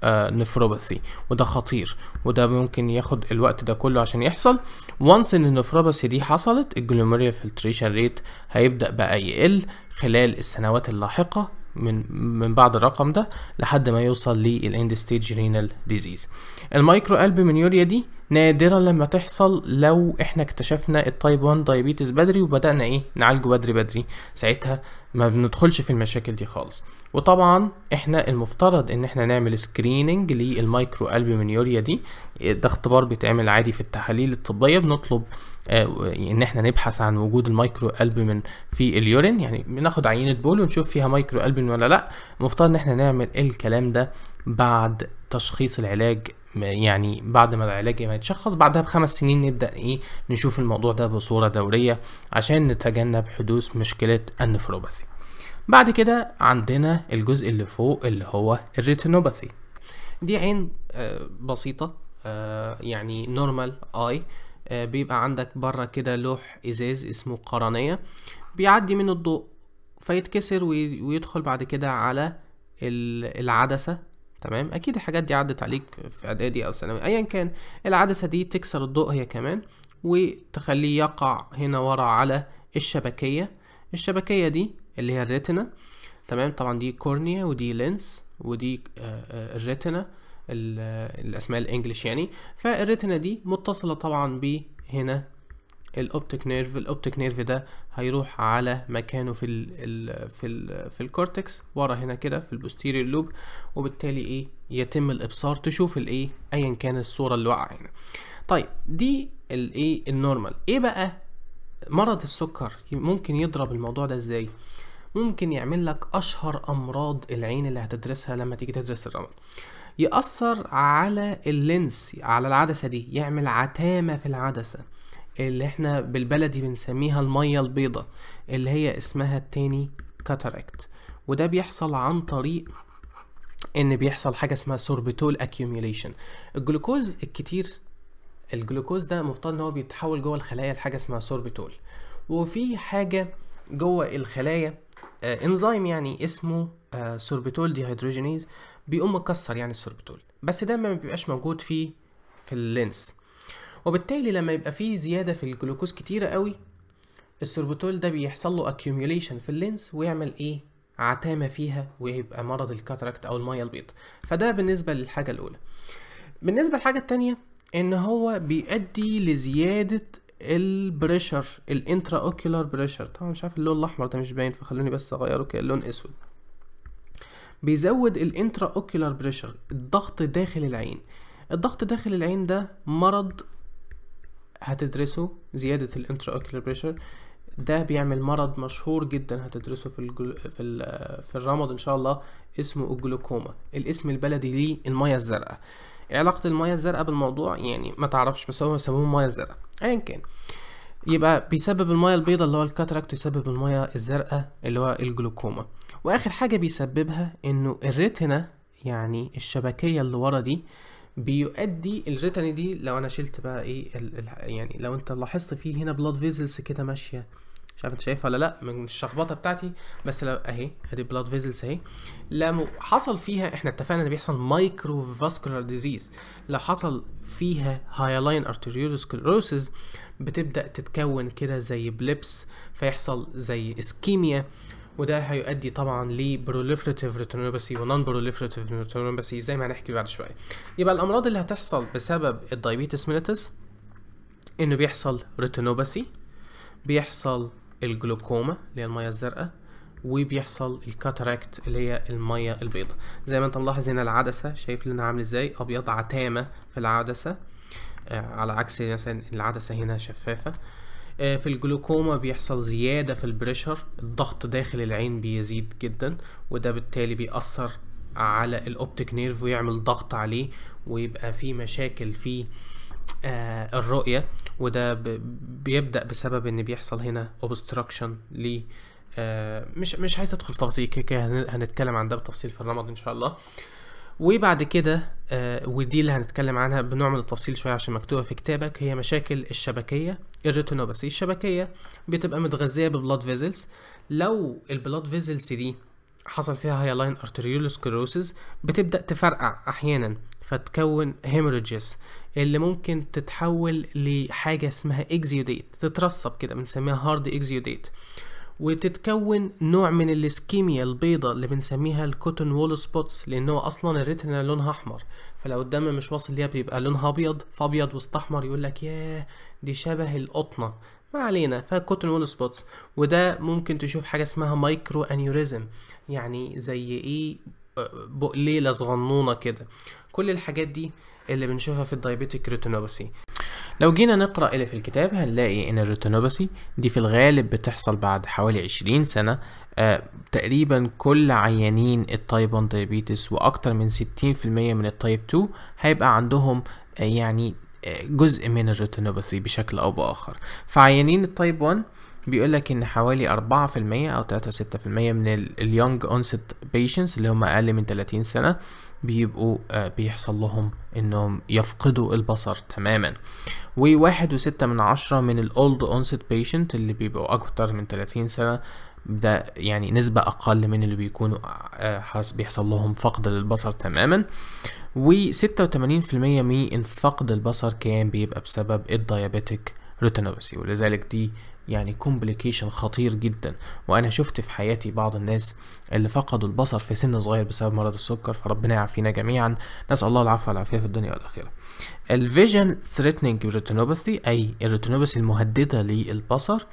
آه، نفروباثي وده خطير وده ممكن ياخد الوقت ده كله عشان يحصل وانس ان النفروباثي دي حصلت الجلوميريا فلتريشن ريت هيبدا بقى يقل خلال السنوات اللاحقه من من بعد الرقم ده لحد ما يوصل للاند ستيج رينال ديزيز المايكرو يوريا دي نادرا لما تحصل لو احنا اكتشفنا التايب 1 دايابيتس بدري وبدانا ايه نعالجه بدري بدري ساعتها ما بندخلش في المشاكل دي خالص وطبعا احنا المفترض ان احنا نعمل سكريننج للمايكرو يوريا دي ده اختبار بيتعمل عادي في التحاليل الطبيه بنطلب آه، ان احنا نبحث عن وجود المايكرو البومين في اليورين يعني بناخد عينه بول ونشوف فيها مايكرو البومين ولا لا المفترض ان احنا نعمل الكلام ده بعد تشخيص العلاج يعني بعد ما العلاج ما يتشخص بعدها بخمس سنين نبدأ ايه نشوف الموضوع ده بصورة دورية عشان نتجنب حدوث مشكلة النفروباثي بعد كده عندنا الجزء اللي فوق اللي هو الريتينوباثي دي عين آه، بسيطة آه، يعني نورمال اي آه، بيبقى عندك بره كده لوح ازاز اسمه قرنية بيعدي منه الضوء فيتكسر ويدخل بعد كده على العدسة تمام اكيد الحاجات دي عدت عليك في اعدادي او ثانوي ايا كان العدسه دي تكسر الضوء هي كمان وتخليه يقع هنا ورا على الشبكيه الشبكيه دي اللي هي الريتنا تمام طبعا دي كورنيا ودي لينس ودي آه، آه، الريتنا آه، الاسماء الانجليش يعني فالريتنا دي متصله طبعا بهنا الاوبتيك نيرف الاوبتيك نيرف ده هيروح على مكانه في الـ في الـ في الكورتكس ورا هنا كده في البوستيريور لوب وبالتالي ايه يتم الابصار تشوف الايه ايا كان الصوره اللي واقعه هنا طيب دي الايه النورمال ايه بقى مرض السكر ممكن يضرب الموضوع ده ازاي ممكن يعمل لك اشهر امراض العين اللي هتدرسها لما تيجي تدرس الرمل يأثر على اللينس على العدسة دي يعمل عتامة في العدسة اللي احنا بالبلدي بنسميها المية البيضة اللي هي اسمها التاني كاتاركت وده بيحصل عن طريق ان بيحصل حاجة اسمها سوربيتول اكيوميليشن الجلوكوز الكتير الجلوكوز ده مفترض ان هو بيتحول جوه الخلايا لحاجة اسمها سوربيتول وفي حاجة جوه الخلايا آه انزيم يعني اسمه آه سوربيتول ديهيدروجينيز بيقوم مكسر يعني السوربيتول بس ده ما بيبقاش موجود في في اللينس وبالتالي لما يبقى فيه زيادة في الجلوكوز كتيرة قوي السربتول ده بيحصل له accumulation في اللينس ويعمل ايه عتامة فيها ويبقى مرض الكاتراكت او المية البيض فده بالنسبة للحاجة الاولى بالنسبة للحاجة التانية ان هو بيؤدي لزيادة البريشر الانترا اوكيولار بريشر طبعا مش عارف اللون الاحمر ده مش باين فخلوني بس اغيره كده لون اسود بيزود الانترا اوكيولار بريشر الضغط داخل العين الضغط داخل العين ده مرض هتدرسه زيادة الانترا اوكيولار بريشر ده بيعمل مرض مشهور جدا هتدرسه في الجل... في ال... في الرمض ان شاء الله اسمه الجلوكوما الاسم البلدي ليه الميه الزرقاء علاقة الميه الزرقاء بالموضوع يعني ما تعرفش بس هو سموه الميه الزرقاء ايا كان يبقى بيسبب الميه البيضاء اللي هو الكاتراكت يسبب الميه الزرقاء اللي هو الجلوكوما واخر حاجه بيسببها انه الريتنا يعني الشبكيه اللي ورا دي بيؤدي الريتني دي لو انا شلت بقى ايه يعني لو انت لاحظت فيه هنا بلاد فيزلز كده ماشيه مش عارف انت شايفها ولا لا من الشخبطه بتاعتي بس لو اهي ادي بلاد فيزلز اهي لو حصل فيها احنا اتفقنا ان بيحصل مايكرو فاسكولار ديزيز لو حصل فيها هايلاين ارتيريوسكلروسز بتبدا تتكون كده زي بليبس فيحصل زي اسكيميا وده هيؤدي طبعا لبروليفريتيف ريتينوباثي ونون بروليفريتيف ريتينوباثي زي ما هنحكي بعد شويه يبقى الامراض اللي هتحصل بسبب الدايبيتس ميلتس انه بيحصل ريتينوباثي بيحصل الجلوكوما اللي هي الميه الزرقاء وبيحصل الكاتاراكت اللي هي الميه البيضاء زي ما انت ملاحظ هنا العدسه شايف لنا عامل ازاي ابيض عتامه في العدسه آه، على عكس مثلا العدسه هنا شفافه آه، في الجلوكوما بيحصل زيادة في البريشر الضغط داخل العين بيزيد جدا وده بالتالي بيأثر على الاوبتيك نيرف ويعمل ضغط عليه ويبقى في مشاكل في آه، الرؤية وده بيبدأ بسبب ان بيحصل هنا obstruction ل آه، مش مش عايز ادخل في تفاصيل كده هنتكلم عن ده بتفصيل في النمط ان شاء الله وبعد كده آه، ودي اللي هنتكلم عنها بنوع من التفصيل شويه عشان مكتوبه في كتابك هي مشاكل الشبكيه الريتونوباسي الشبكيه بتبقى متغذيه ببلاد فيزلز لو البلاد فيزلز دي حصل فيها ارتريولوس كروسز بتبدا تفرقع احيانا فتكون هيموريجيس اللي ممكن تتحول لحاجه اسمها اكزيوديت تترسب كده بنسميها هارد اكزيوديت وتتكون نوع من الاسكيميا البيضة اللي بنسميها الكوتون وول سبوتس لأنه أصلا الريتنا لونها أحمر فلو الدم مش واصل ليها بيبقى لونها أبيض فأبيض وسط أحمر لك ياه دي شبه القطنة ما علينا فالكوتون وول سبوتس وده ممكن تشوف حاجة اسمها مايكرو أنيوريزم يعني زي إيه بقليلة صغنونة كده كل الحاجات دي اللي بنشوفها في الدايبيتيك ريتينوباثي لو جينا نقرأ اللي في الكتاب هنلاقي إن الريتينوباثي دي في الغالب بتحصل بعد حوالي 20 سنة آه تقريبا كل عيانين التايب 1 دايابيتس وأكتر من 60% من التايب 2 هيبقى عندهم آه يعني آه جزء من الريتينوباثي بشكل أو بآخر فعيانين التايب 1 بيقول لك ان حوالي 4% او 3.6% من اليونج اونست بيشنتس اللي هم اقل من 30 سنه بيبقوا آه، بيحصل لهم انهم يفقدوا البصر تماما وواحد وستة من عشرة من الاولد اونست بيشنت اللي بيبقوا اكتر من 30 سنة ده يعني نسبة أقل من اللي بيكونوا آه، بيحصل لهم فقد للبصر تماما و 86% من فقد البصر كان بيبقى بسبب الديابيتك ريتينوباثي ولذلك دي يعني كومبليكيشن خطير جدا وانا شفت في حياتي بعض الناس اللي فقدوا البصر في سن صغير بسبب مرض السكر فربنا يعافينا جميعا نسال الله العفو والعافيه في الدنيا والاخره الفيجن ثريتنينج ريتينوباثي اي الريتينوباثي المهدده للبصر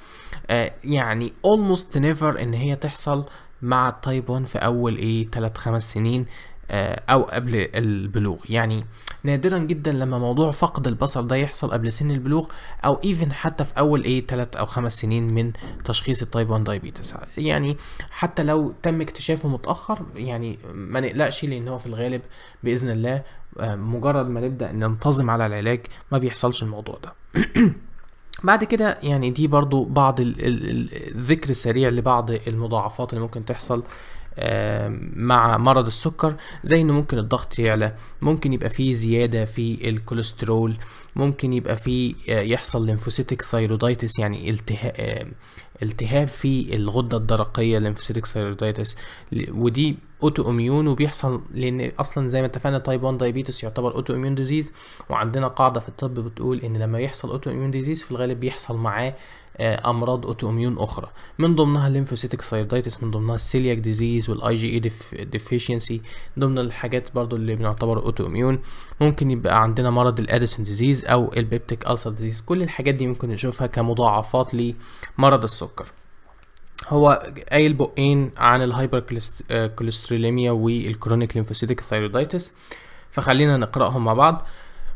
آه يعني almost never ان هي تحصل مع التايب 1 في اول ايه 3 5 سنين آه او قبل البلوغ يعني نادرا جدا لما موضوع فقد البصر ده يحصل قبل سن البلوغ او ايفن حتى في اول ايه 3 او 5 سنين من تشخيص التايب 1 دايبيتس يعني حتى لو تم اكتشافه متاخر يعني ما نقلقش لان هو في الغالب باذن الله آه، مجرد ما نبدا ننتظم على العلاج ما بيحصلش الموضوع ده بعد كده يعني دي برضو بعض الذكر السريع لبعض المضاعفات اللي ممكن تحصل آه، مع مرض السكر زي انه ممكن الضغط يعلى ممكن يبقى فيه زيادة في الكوليسترول ممكن يبقى فيه آه، يحصل ليمفوسيتك ثيرودايتس يعني آه، التهاب في الغدة الدرقية ليمفوسيتك ثيرودايتس ودي اوتو اميون وبيحصل لان اصلا زي ما اتفقنا تايب 1 دايبيتس يعتبر اوتو اميون ديزيز وعندنا قاعدة في الطب بتقول ان لما يحصل اوتو اميون ديزيز في الغالب بيحصل معاه آه، امراض اوتوميون اخرى من ضمنها الليمفوسيتك سايردايتس من ضمنها السيلياك ديزيز والاي جي اي ديفيشنسي ضمن الحاجات برضو اللي بنعتبر اوتوميون ممكن يبقى عندنا مرض الاديسون ديزيز او البيبتيك السر ديزيز كل الحاجات دي ممكن نشوفها كمضاعفات لمرض السكر هو قايل بقين عن الهايبر كوليستروليميا والكرونيك ليمفوسيتك ثايرودايتس فخلينا نقراهم مع بعض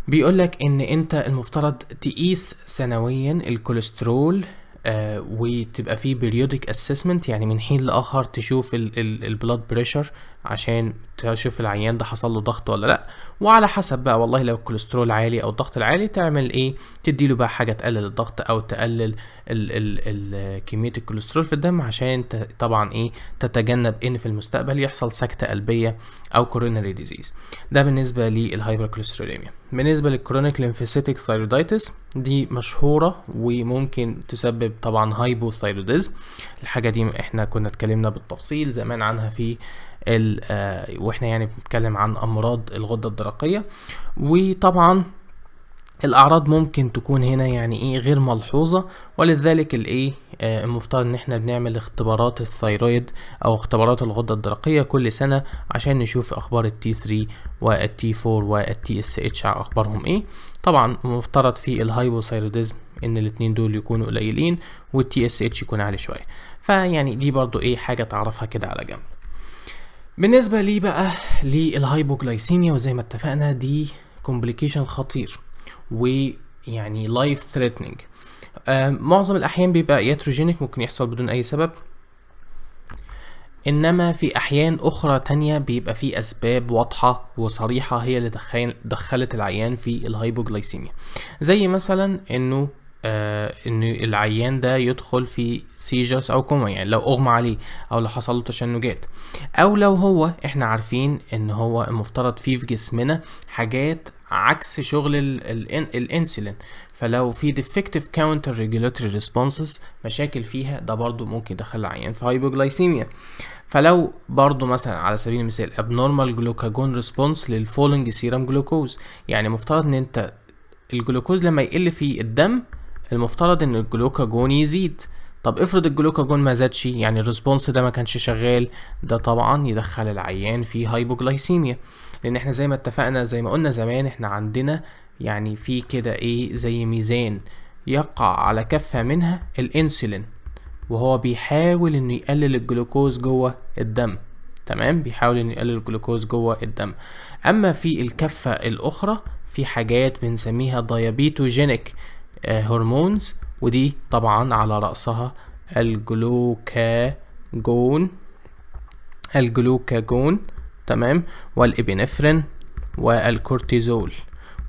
بيقولك ان انت المفترض تقيس سنويا الكوليسترول آه وتبقى فيه بيريودك اسسمنت يعني من حين لاخر تشوف البلاد بريشر عشان تشوف العيان ده حصل له ضغط ولا لا وعلى حسب بقى والله لو الكوليسترول عالي او الضغط العالي تعمل ايه تديله بقى حاجه تقلل الضغط او تقلل ال ال ال كميه الكوليسترول في الدم عشان طبعا ايه تتجنب ان في المستقبل يحصل سكته قلبيه او كوروناري ديزيز ده بالنسبه للهايبر كوليستروليميا بالنسبة للكرونيك ليمفيسيتك ثايرودايتس دي مشهورة وممكن تسبب طبعا هايبوثايروديزم الحاجة دي احنا كنا اتكلمنا بالتفصيل زمان عنها في ال آه، واحنا يعني بنتكلم عن امراض الغدة الدرقية وطبعا الاعراض ممكن تكون هنا يعني ايه غير ملحوظة ولذلك الايه آه، المفترض ان احنا بنعمل اختبارات الثيرويد او اختبارات الغدة الدرقية كل سنة عشان نشوف اخبار التي 3 والتي 4 والتي اس اتش اخبارهم ايه طبعا مفترض في الهايبوثايروديزم ان الاتنين دول يكونوا قليلين والتي اس اتش يكون عالي شوية فيعني دي برضو ايه حاجة تعرفها كده على جنب بالنسبة لي بقى للهايبوجلايسيميا وزي ما اتفقنا دي كومبليكيشن خطير ويعني لايف ثريتنينج آه، معظم الأحيان بيبقى ياتروجينيك ممكن يحصل بدون أي سبب انما في احيان اخرى تانية بيبقى في اسباب واضحة وصريحة هي اللي دخلت العيان في الهايبوجلايسيميا زي مثلا انه آه ان العيان ده يدخل في سيجرز او كوما يعني لو اغمى عليه او لو حصل له تشنجات او لو هو احنا عارفين ان هو المفترض فيه في جسمنا حاجات عكس شغل الانسولين فلو في ديفكتيف كاونتر ريجولاتوري ريسبونسز مشاكل فيها ده برضو ممكن يدخل العيان في هايبوجلايسيميا فلو برضو مثلا على سبيل المثال ابنورمال جلوكاجون ريسبونس للفولنج سيرم جلوكوز يعني مفترض ان انت الجلوكوز لما يقل في الدم المفترض ان الجلوكاجون يزيد طب افرض الجلوكاجون ما زادش يعني الريسبونس ده ما كانش شغال ده طبعا يدخل العيان في هايبوجلايسيميا لان احنا زي ما اتفقنا زي ما قلنا زمان احنا عندنا يعني في كده ايه زي ميزان يقع على كفة منها الانسولين وهو بيحاول انه يقلل الجلوكوز جوه الدم تمام بيحاول انه يقلل الجلوكوز جوه الدم اما في الكفة الاخرى في حاجات بنسميها ديابيتوجينيك آه، هرمونز ودي طبعا على رأسها الجلوكاجون الجلوكاجون تمام والإبنفرين والكورتيزول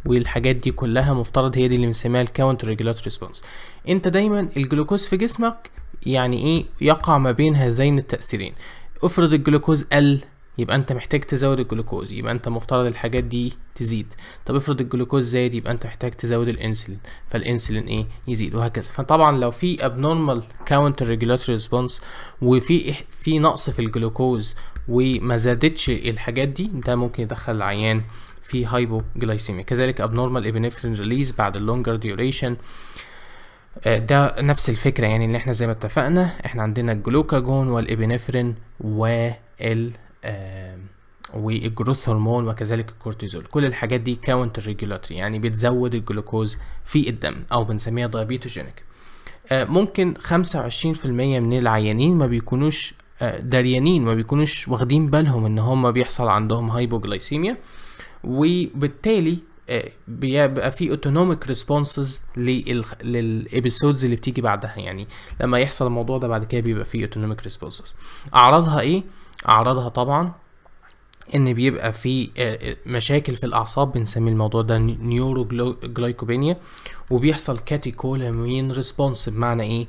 والحاجات دي كلها مفترض هي دي اللي بنسميها الكاونتر ريجولاتوري ريسبونس انت دايما الجلوكوز في جسمك يعني ايه يقع ما بين هذين التاثيرين افرض الجلوكوز قل يبقى انت محتاج تزود الجلوكوز يبقى انت مفترض الحاجات دي تزيد طب افرض الجلوكوز زاد يبقى انت محتاج تزود الانسولين فالانسولين ايه يزيد وهكذا فطبعا لو في ابنورمال كاونتر regulatory ريسبونس وفي في نقص في الجلوكوز وما زادتش الحاجات دي ده ممكن يدخل العيان في هايبوجلايسيميا كذلك ابنورمال ابنفرين ريليز بعد اللونجر آه، ديوريشن ده نفس الفكره يعني ان احنا زي ما اتفقنا احنا عندنا الجلوكاجون والابنفرين وال آه، والجروث هرمون وكذلك الكورتيزول كل الحاجات دي كاونتر ريجولاتوري يعني بتزود الجلوكوز في الدم او بنسميها دايابيتوجينيك آه، ممكن 25% من العيانين ما بيكونوش آه، داريانين ما بيكونوش واخدين بالهم ان هم بيحصل عندهم هايبوجلايسيميا وبالتالي آه، بيبقى في اوتونوميك ريسبونسز للابيسودز اللي بتيجي بعدها يعني لما يحصل الموضوع ده بعد كده بيبقى في اوتونوميك ريسبونسز اعراضها ايه اعراضها طبعا ان بيبقى في آه، آه، مشاكل في الاعصاب بنسمي الموضوع ده جلايكوبينيا وبيحصل كاتيكولامين ريسبونس بمعنى ايه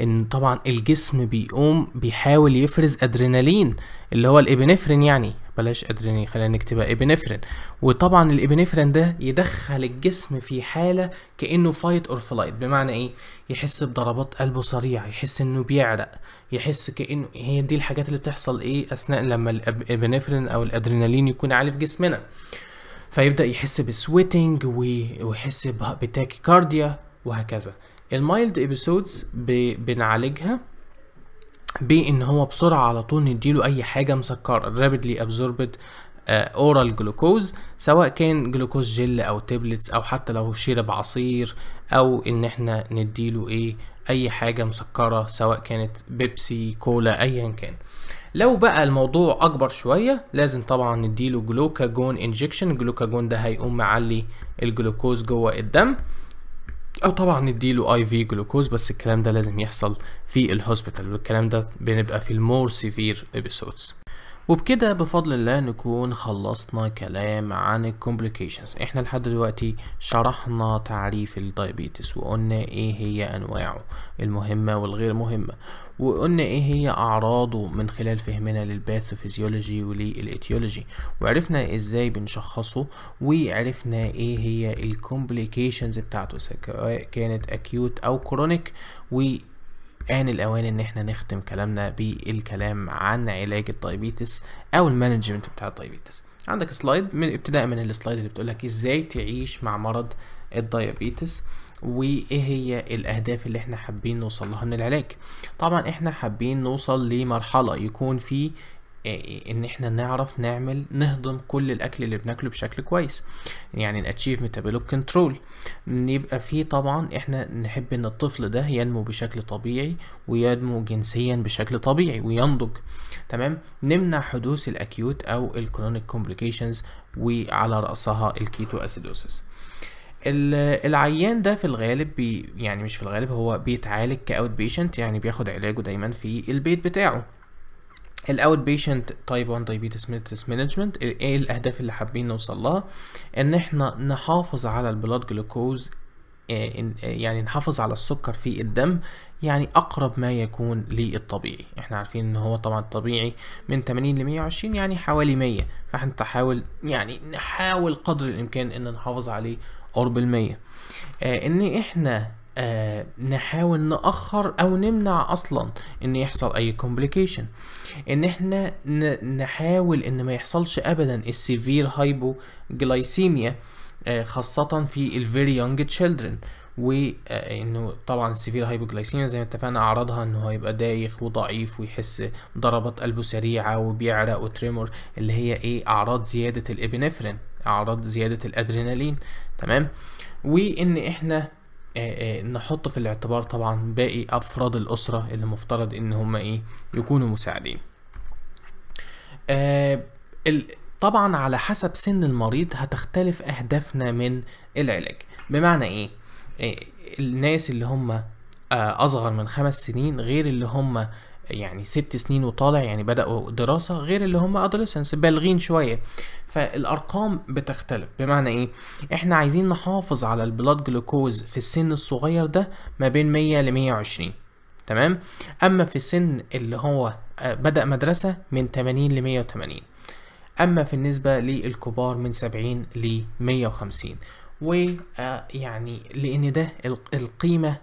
ان طبعا الجسم بيقوم بيحاول يفرز ادرينالين اللي هو الابنفرين يعني بلاش ادرينالين خلينا نكتبها ابنفرين وطبعا الابنفرين ده يدخل الجسم في حاله كانه فايت اور فلايت بمعنى ايه يحس بضربات قلبه سريعه يحس انه بيعرق يحس كانه هي دي الحاجات اللي بتحصل ايه اثناء لما الابنفرين او الادرينالين يكون عالي في جسمنا فيبدا يحس بسويتنج ويحس بتاكيكارديا وهكذا المايلد ابيسودز بنعالجها بان هو بسرعه على طول نديله اي حاجه مسكره rapidly ابزوربت اورال جلوكوز سواء كان جلوكوز جل او تبلتس او حتى لو شرب عصير او ان احنا نديله ايه اي حاجه مسكره سواء كانت بيبسي كولا ايا كان لو بقى الموضوع اكبر شويه لازم طبعا نديله جلوكاجون انجكشن الجلوكاجون ده هيقوم معلي الجلوكوز جوه الدم او طبعا نديله اي في جلوكوز بس الكلام ده لازم يحصل في الهوسبيتال والكلام ده بنبقى في المور سيفير ابيسودز وبكده بفضل الله نكون خلصنا كلام عن الكومبليكيشنز احنا لحد دلوقتي شرحنا تعريف الدايبيتس وقلنا ايه هي انواعه المهمة والغير مهمة وقلنا ايه هي اعراضه من خلال فهمنا للباثوفيزيولوجي وللاتيولوجي وعرفنا ازاي بنشخصه وعرفنا ايه هي الكومبليكيشنز بتاعته سواء كانت اكيوت او كرونيك آن الأوان إن إحنا نختم كلامنا بالكلام عن علاج الدايبيتس أو المانجمنت بتاع الدايبيتس عندك سلايد من ابتداء من السلايد اللي بتقولك إزاي تعيش مع مرض الدايبيتس وايه هي الاهداف اللي احنا حابين نوصل لها من العلاج طبعا احنا حابين نوصل لمرحلة يكون في إيه، إيه، ان احنا نعرف نعمل نهضم كل الاكل اللي بناكله بشكل كويس يعني ناتشيف ميتابوليك كنترول يبقى فيه طبعا احنا نحب ان الطفل ده ينمو بشكل طبيعي وينمو جنسيا بشكل طبيعي وينضج تمام نمنع حدوث الاكيوت او الكرونيك كومبليكيشنز وعلى راسها الكيتو اسيدوسيس العيان ده في الغالب بي يعني مش في الغالب هو بيتعالج كاوت بيشنت يعني بياخد علاجه دايما في البيت بتاعه الاوت بيشنت تايب 1 دايبيتس مانجمنت ايه الاهداف اللي حابين نوصل لها ان احنا نحافظ على البلاد آه، جلوكوز آه، يعني نحافظ على السكر في الدم يعني اقرب ما يكون للطبيعي احنا عارفين ان هو طبعا الطبيعي من 80 ل 120 يعني حوالي 100 فاحنا نحاول يعني نحاول قدر الامكان ان نحافظ عليه قرب ال 100 آه، ان احنا آه، نحاول نأخر أو نمنع أصلا إن يحصل أي كومبليكيشن إن إحنا نحاول إن ما يحصلش أبدا السيفير هايبو جلايسيميا خاصة في الفيري يونج تشيلدرن وانه طبعا السيفير هايبوجلايسيميا زي ما اتفقنا اعراضها انه هيبقى دايخ وضعيف ويحس ضربات قلبه سريعه وبيعرق وتريمور اللي هي ايه اعراض زياده الابنفرين اعراض زياده الادرينالين تمام وان احنا آه، آه، نحط في الاعتبار طبعا باقي افراد الاسره اللي مفترض ان هم ايه يكونوا مساعدين آه، طبعا على حسب سن المريض هتختلف اهدافنا من العلاج بمعنى ايه الناس اللي هم اصغر من خمس سنين غير اللي هم يعني ست سنين وطالع يعني بدأوا دراسة غير اللي هم adolescents بالغين شوية فالأرقام بتختلف بمعنى إيه؟ إحنا عايزين نحافظ على البلاد جلوكوز في السن الصغير ده ما بين 100 ل 120 تمام؟ أما في السن اللي هو آه، بدأ مدرسة من 80 ل 180 أما في النسبة للكبار من 70 ل 150 ويعني آه، لأن ده القيمة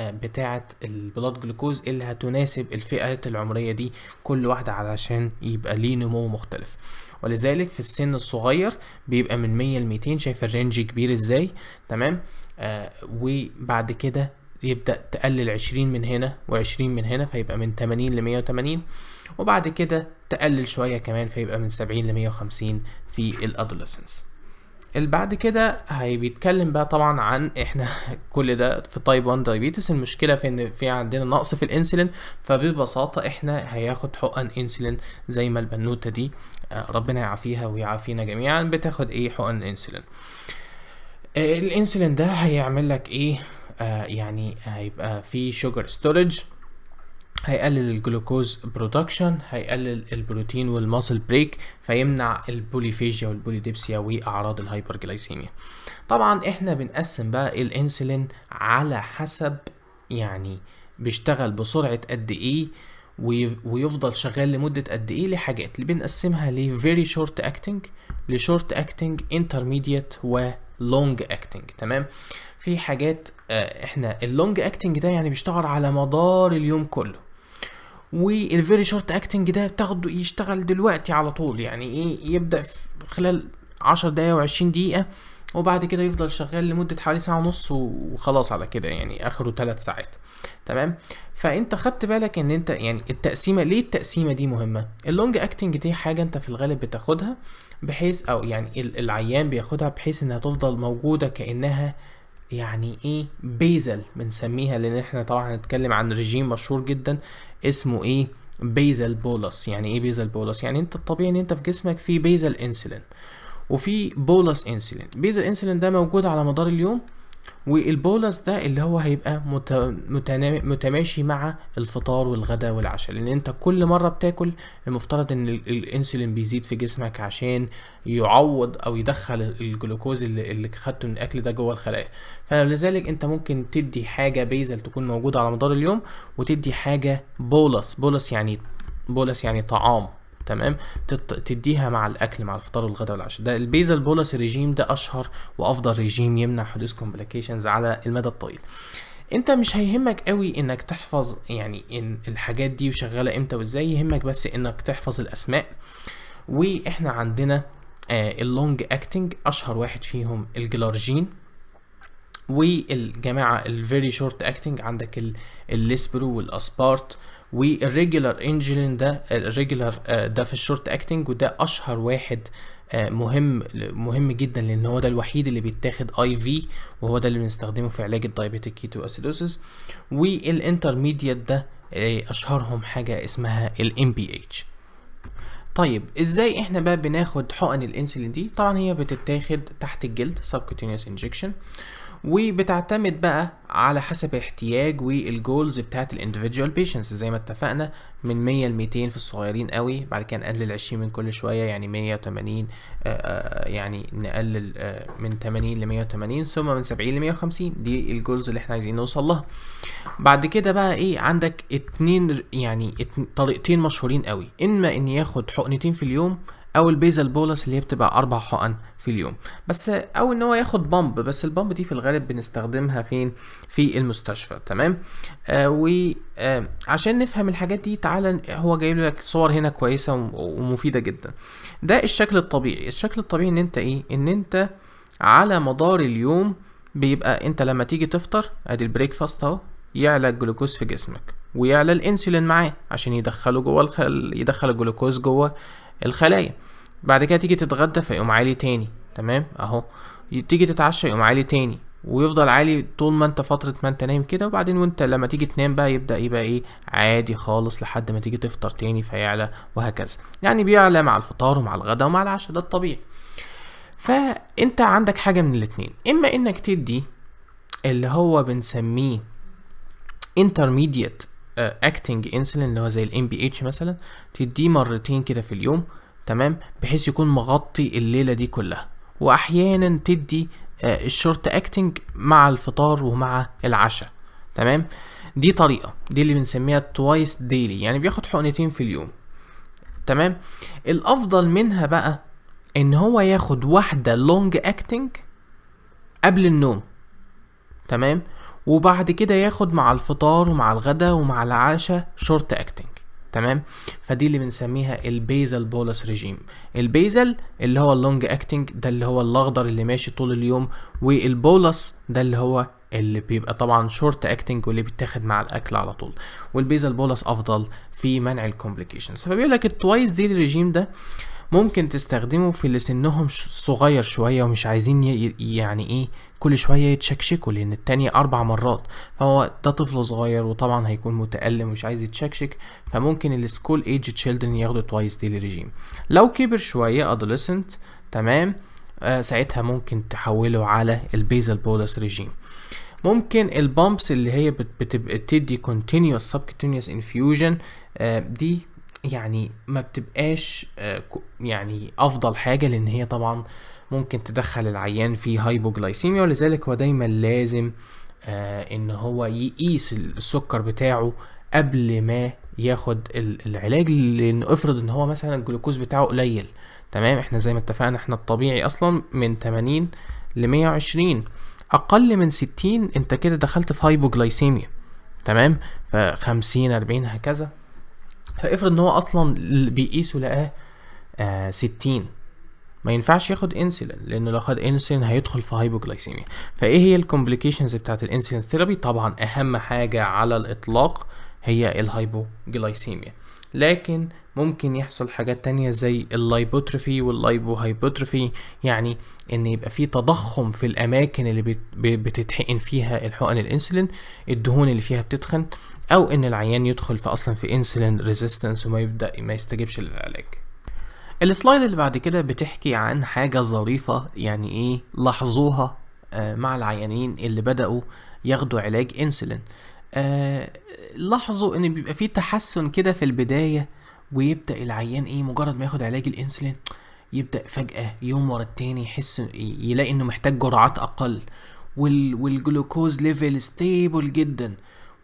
بتاعة البلاد جلوكوز اللي هتناسب الفئات العمرية دي كل واحدة علشان يبقى ليه نمو مختلف ولذلك في السن الصغير بيبقى من 100 ل 200 شايف الرينج كبير ازاي تمام آه وبعد كده يبدأ تقلل 20 من هنا و20 من هنا فيبقى من 80 ل 180 وبعد كده تقلل شوية كمان فيبقى من 70 ل 150 في الادولسنس بعد كده هيبيتكلم بقى طبعا عن احنا كل ده في تايب 1 دايبيتس المشكله في ان في عندنا نقص في الانسولين فببساطه احنا هياخد حقن انسولين زي ما البنوته دي آه، ربنا يعافيها ويعافينا جميعا بتاخد ايه حقن انسولين آه، الانسولين ده هيعمل لك ايه آه يعني هيبقى في شوجر ستورج هيقلل الجلوكوز برودكشن هيقلل البروتين والماسل بريك فيمنع البوليفيجيا والبوليديبسيا واعراض الهايبرجلايسيميا طبعا احنا بنقسم بقى الانسولين على حسب يعني بيشتغل بسرعه قد ايه ويفضل شغال لمدة قد ايه لحاجات اللي بنقسمها ل very short acting ل short acting intermediate و long acting تمام في حاجات آه، احنا اللونج اكتنج ده يعني بيشتغل على مدار اليوم كله والفيري شورت اكتنج ده تاخده يشتغل دلوقتي على طول يعني ايه يبدا خلال 10 دقايق و20 دقيقه وبعد كده يفضل شغال لمدة حوالي ساعة ونص وخلاص على كده يعني اخره ثلاث ساعات تمام فانت خدت بالك ان انت يعني التقسيمة ليه التقسيمة دي مهمة اللونج اكتنج دي حاجة انت في الغالب بتاخدها بحيث او يعني العيان بياخدها بحيث انها تفضل موجودة كأنها يعني ايه بيزل بنسميها لان احنا طبعا هنتكلم عن رجيم مشهور جدا اسمه ايه بيزل بولس يعني ايه بيزل بولس يعني انت الطبيعي ان انت في جسمك في بيزل انسولين وفي بولس انسولين بيزل انسولين ده موجود على مدار اليوم والبولس ده اللي هو هيبقى متماشي مع الفطار والغداء والعشاء لان انت كل مره بتاكل المفترض ان الانسولين بيزيد في جسمك عشان يعوض او يدخل الجلوكوز اللي, اللي خدته من الاكل ده جوه الخلايا فلذلك انت ممكن تدي حاجه بيزل تكون موجوده على مدار اليوم وتدي حاجه بولس بولس يعني بولس يعني طعام تمام تديها مع الاكل مع الفطار والغداء والعشاء ده البيزل بولس ريجيم ده اشهر وافضل ريجيم يمنع حدوث كومبليكيشنز على المدى الطويل انت مش هيهمك قوي انك تحفظ يعني ان الحاجات دي وشغاله امتى وازاي يهمك بس انك تحفظ الاسماء واحنا عندنا آه، اللونج اكتنج اشهر واحد فيهم الجلارجين والجماعه الفيري شورت اكتنج عندك الليسبرو والاسبارت والريجولار انجلين ده الريجولار آه، ده في الشورت اكتنج وده اشهر واحد آه، مهم مهم جدا لان هو ده الوحيد اللي بيتاخد اي في وهو ده اللي بنستخدمه في علاج الدايبيتيك كيتو اسيدوسيس والانترميديت ده آه، اشهرهم حاجه اسمها الام بي اتش طيب ازاي احنا بقى بناخد حقن الانسولين دي طبعا هي بتتاخد تحت الجلد سبكوتينيوس injection وبتعتمد بقى على حسب الاحتياج والجولز بتاعت الاندفجوال بيشنس زي ما اتفقنا من 100 ل 200 في الصغيرين قوي بعد كده نقلل 20 من كل شويه يعني 180 آه، آه، يعني نقلل آه، من 80 ل 180 ثم من 70 ل 150 دي الجولز اللي احنا عايزين نوصل لها بعد كده بقى ايه عندك اتنين يعني اتن... طريقتين مشهورين قوي اما ان ياخد حقنتين في اليوم او البيزال بولس اللي هي بتبقى اربع حقن في اليوم بس او ان هو ياخد بامب بس البامب دي في الغالب بنستخدمها فين في المستشفى تمام آه وعشان آه نفهم الحاجات دي تعالى هو جايب لك صور هنا كويسه ومفيده جدا ده الشكل الطبيعي الشكل الطبيعي ان انت ايه ان انت على مدار اليوم بيبقى انت لما تيجي تفطر ادي البريك فاست اهو يعلى الجلوكوز في جسمك ويعلى الانسولين معاه عشان يدخله جوه الخل... يدخل الجلوكوز جوه الخلايا بعد كده تيجي تتغدى فيقوم عالي تاني تمام اهو تيجي تتعشى يقوم عالي تاني ويفضل عالي طول ما انت فترة ما انت نايم كده وبعدين وانت لما تيجي تنام بقى يبدأ يبقى إيه, ايه عادي خالص لحد ما تيجي تفطر تاني فيعلى وهكذا يعني بيعلى مع الفطار ومع الغدا ومع العشاء ده الطبيعي فانت عندك حاجة من الاتنين اما انك تدي اللي هو بنسميه intermediate اكتنج آه، انسولين اللي هو زي الام بي اتش مثلا تديه مرتين كده في اليوم تمام بحيث يكون مغطي الليله دي كلها واحيانا تدي الشورت آه، اكتنج مع الفطار ومع العشاء تمام دي طريقه دي اللي بنسميها توايس ديلي يعني بياخد حقنتين في اليوم تمام الافضل منها بقى ان هو ياخد واحده لونج اكتنج قبل النوم تمام وبعد كده ياخد مع الفطار ومع الغدا ومع العشاء شورت اكتنج تمام فدي اللي بنسميها البيزل بولس ريجيم البيزل اللي هو اللونج اكتنج ده اللي هو الاخضر اللي ماشي طول اليوم والبولس ده اللي هو اللي بيبقى طبعا شورت اكتنج واللي بيتاخد مع الاكل على طول والبيزل بولس افضل في منع الكومبليكيشنز فبيقول لك التوايس دي الريجيم ده ممكن تستخدمه في اللي سنهم صغير شوية ومش عايزين يعني ايه كل شوية يتشكشكوا لأن التانية أربع مرات فهو ده طفل صغير وطبعا هيكون متألم ومش عايز يتشكشك فممكن السكول ايج تشيلدرن ياخدوا توايس ديلي ريجيم لو كبر شوية adolescent تمام آه ساعتها ممكن تحوله على البيزل بولس ريجيم ممكن البامبس اللي هي بتبقى بتدي continuous subcutaneous infusion آه، دي يعني ما بتبقاش آه، يعني افضل حاجة لان هي طبعا ممكن تدخل العيان في هايبوجلايسيميا ولذلك هو دايما لازم آه، ان هو يقيس السكر بتاعه قبل ما ياخد العلاج لان افرض ان هو مثلا الجلوكوز بتاعه قليل تمام احنا زي ما اتفقنا احنا الطبيعي اصلا من 80 ل 120 اقل من 60 انت كده دخلت في هايبوجلايسيميا تمام ف 50 40 هكذا افرض ان هو اصلا اللي بيقيسه لقاه آه 60 ما ينفعش ياخد انسولين لانه لو خد انسولين هيدخل في هايبوجلايسيميا فايه هي الكومبليكيشنز بتاعت الانسولين ثيرابي طبعا اهم حاجه على الاطلاق هي الهايبوجلايسيميا لكن ممكن يحصل حاجات تانية زي اللايبوتروفي واللايبوهايبوتروفي يعني ان يبقى في تضخم في الاماكن اللي بتتحقن فيها الحقن الانسولين الدهون اللي فيها بتتخن او ان العيان يدخل في اصلا في انسولين ريزيستنس وما يبدا ما يستجيبش للعلاج السلايد اللي بعد كده بتحكي عن حاجه ظريفه يعني ايه لاحظوها آه، مع العيانين اللي بداوا ياخدوا علاج انسولين آه، لاحظوا ان بيبقى في تحسن كده في البدايه ويبدا العيان ايه مجرد ما ياخد علاج الانسولين يبدا فجاه يوم ورا التاني يحس يلاقي انه محتاج جرعات اقل والجلوكوز ليفل ستيبل جدا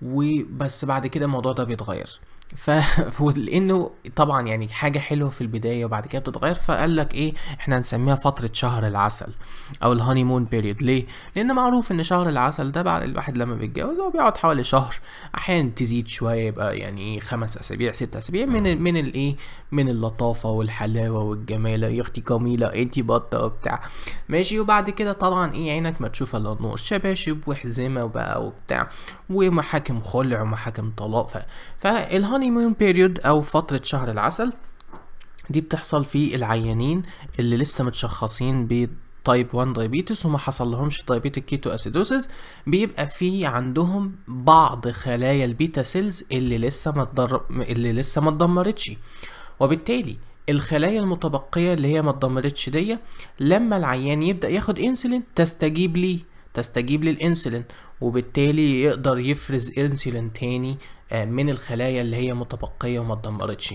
وبس بعد كده الموضوع ده بيتغير ف لانه طبعا يعني حاجه حلوه في البدايه وبعد كده بتتغير فقال لك ايه احنا هنسميها فتره شهر العسل او الهاني مون بيريود ليه لان معروف ان شهر العسل ده بعد الواحد لما بيتجوز هو بيقعد حوالي شهر احيانا تزيد شويه يبقى يعني ايه خمس اسابيع ست اسابيع من من الايه من اللطافه والحلاوه والجماله يا اختي جميله انتي بطه وبتاع ماشي وبعد كده طبعا ايه عينك ما تشوف الا النور شباشب وحزمه وبقى وبتاع ومحاكم خلع ومحاكم طلاق ف فالهاني honeymoon بيريود أو فترة شهر العسل دي بتحصل في العيانين اللي لسه متشخصين تايب 1 دايبيتس وما حصل لهمش دايبيتك كيتو اسيدوسيس بيبقى في عندهم بعض خلايا البيتا سيلز اللي لسه ما اللي لسه ما اتدمرتش وبالتالي الخلايا المتبقية اللي هي ما اتدمرتش دي لما العيان يبدأ ياخد انسولين تستجيب ليه تستجيب للانسولين وبالتالي يقدر يفرز انسولين تاني آه، من الخلايا اللي هي متبقية وما اتدمرتش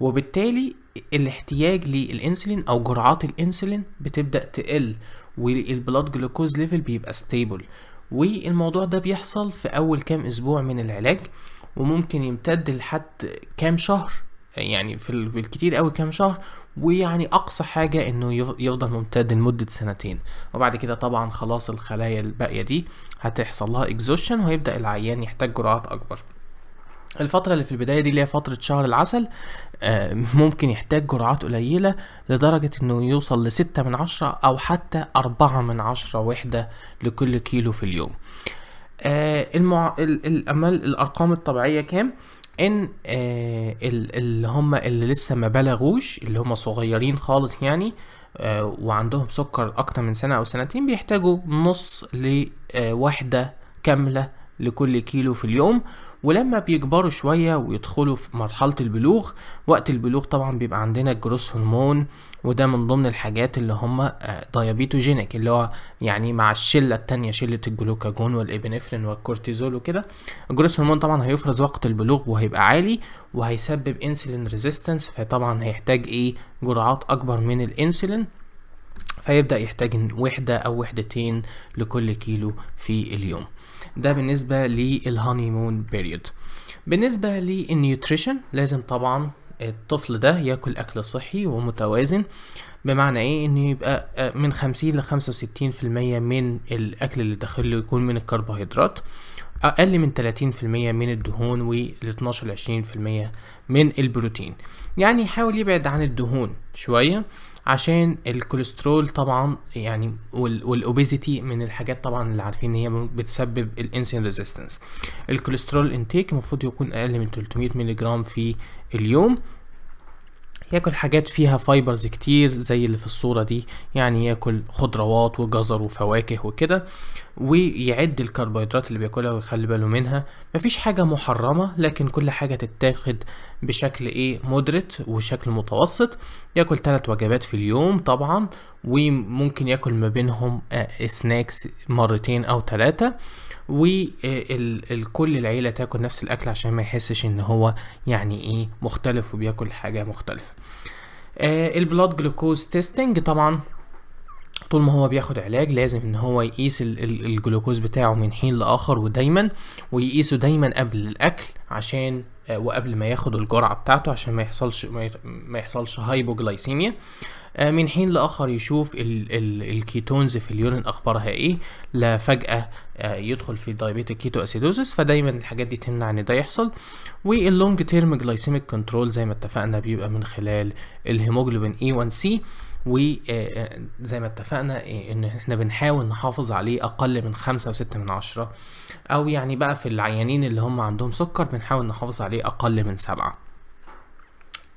وبالتالي الاحتياج للانسولين او جرعات الانسولين بتبدأ تقل والبلاد جلوكوز ليفل بيبقى ستيبل والموضوع ده بيحصل في اول كام اسبوع من العلاج وممكن يمتد لحد كام شهر يعني في الكتير قوي كام شهر ويعني اقصى حاجه انه يفضل ممتد لمده سنتين وبعد كده طبعا خلاص الخلايا الباقيه دي هتحصل لها اكزوشن وهيبدا العيان يحتاج جرعات اكبر الفترة اللي في البداية دي اللي هي فترة شهر العسل آه، ممكن يحتاج جرعات قليلة لدرجة انه يوصل لستة من عشرة او حتى اربعة من عشرة وحدة لكل كيلو في اليوم آه، المع... الأمل الأرقام الطبيعية كام؟ ان آه، اللي هم اللي لسه ما بلغوش اللي هم صغيرين خالص يعني آه، وعندهم سكر اكتر من سنة او سنتين بيحتاجوا نص لوحدة كاملة لكل كيلو في اليوم ولما بيكبروا شوية ويدخلوا في مرحلة البلوغ وقت البلوغ طبعا بيبقى عندنا الجروس هرمون وده من ضمن الحاجات اللي هم دايابيتوجينيك آه، اللي هو يعني مع الشله التانية شله الجلوكاجون والابنفرين والكورتيزول وكده الجروس هرمون طبعا هيفرز وقت البلوغ وهيبقى عالي وهيسبب انسولين ريزيستنس فطبعا هيحتاج ايه جرعات اكبر من الانسولين فيبدأ يحتاج وحدة أو وحدتين لكل كيلو في اليوم ده بالنسبة للهانيمون بيريود بالنسبة للنيوتريشن لازم طبعا الطفل ده ياكل اكل صحي ومتوازن بمعنى ايه انه يبقى آه، من خمسين لخمسة وستين في المية من الاكل اللي داخله يكون من الكربوهيدرات اقل من 30% من الدهون و 12 ل 20% من البروتين يعني يحاول يبعد عن الدهون شويه عشان الكوليسترول طبعا يعني والاوبيزيتي من الحاجات طبعا اللي عارفين ان هي بتسبب الانسولين ريزيستنس الكوليسترول انتيك المفروض يكون اقل من 300 ملغ في اليوم ياكل حاجات فيها فايبرز كتير زي اللي في الصوره دي يعني ياكل خضروات وجزر وفواكه وكده ويعد الكربوهيدرات اللي بياكلها ويخلي باله منها مفيش حاجه محرمه لكن كل حاجه تتاخد بشكل ايه مدرت وشكل متوسط ياكل ثلاث وجبات في اليوم طبعا وممكن ياكل ما بينهم سناكس آه، مرتين او ثلاثه والكل العيله تاكل نفس الاكل عشان ما يحسش ان هو يعني ايه مختلف وبياكل حاجه مختلفه آه البلاد جلوكوز تيستنج طبعا طول ما هو بياخد علاج لازم ان هو يقيس الجلوكوز بتاعه من حين لاخر ودايما ويقيسه دايما قبل الاكل عشان آه، وقبل ما ياخد الجرعه بتاعته عشان ما يحصلش ما يحصلش هايبوجلايسيميا آه، من حين لاخر يشوف ال ال الكيتونز في اليورين اخبارها ايه لا فجاه آه، يدخل في دايابيتيك كيتو اسيدوزس فدايما الحاجات دي تمنع ان ده يحصل واللونج تيرم جلايسيميك كنترول زي ما اتفقنا بيبقى من خلال الهيموجلوبين اي 1 سي وزي آه، آه، ما اتفقنا آه، ان احنا بنحاول نحافظ عليه اقل من خمسة وستة من عشرة او يعني بقى في العيانين اللي هم عندهم سكر بنحاول نحافظ عليه اقل من سبعة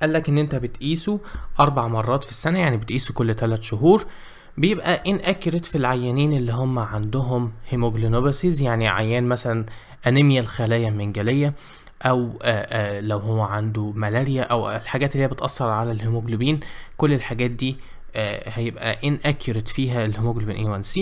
قالك ان انت بتقيسه اربع مرات في السنة يعني بتقيسه كل تلات شهور بيبقى inaccurate في العيانين اللي هم عندهم هيموجلينوباسيز يعني عيان مثلا انيميا الخلايا المنجلية او آآ آآ لو هو عنده ملاريا او الحاجات اللي هي بتاثر على الهيموجلوبين كل الحاجات دي آه، هيبقى inaccurate فيها الهيموجلوبين A1C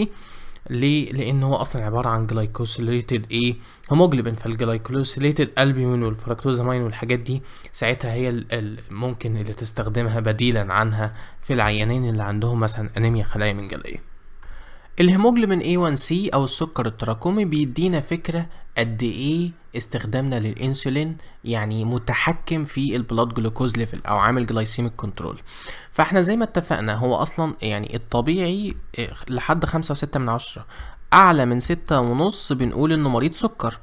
ليه؟ لأن هو أصلا عبارة عن glycosylated إيه؟ هيموجلوبين فالجلايكوسيليتد ألبيومين والفركتوزامين والحاجات دي ساعتها هي ممكن اللي تستخدمها بديلا عنها في العيانين اللي عندهم مثلا أنيميا خلايا منجلية الهيموجلوبين A1C أو السكر التراكمي بيدينا فكرة قد إيه استخدامنا للإنسولين يعني متحكم في البلاد جلوكوز ليفل أو عامل جلايسيميك كنترول فإحنا زي ما اتفقنا هو أصلا يعني الطبيعي آه، لحد خمسة وستة من عشرة أعلى من ستة ونص بنقول إنه مريض سكر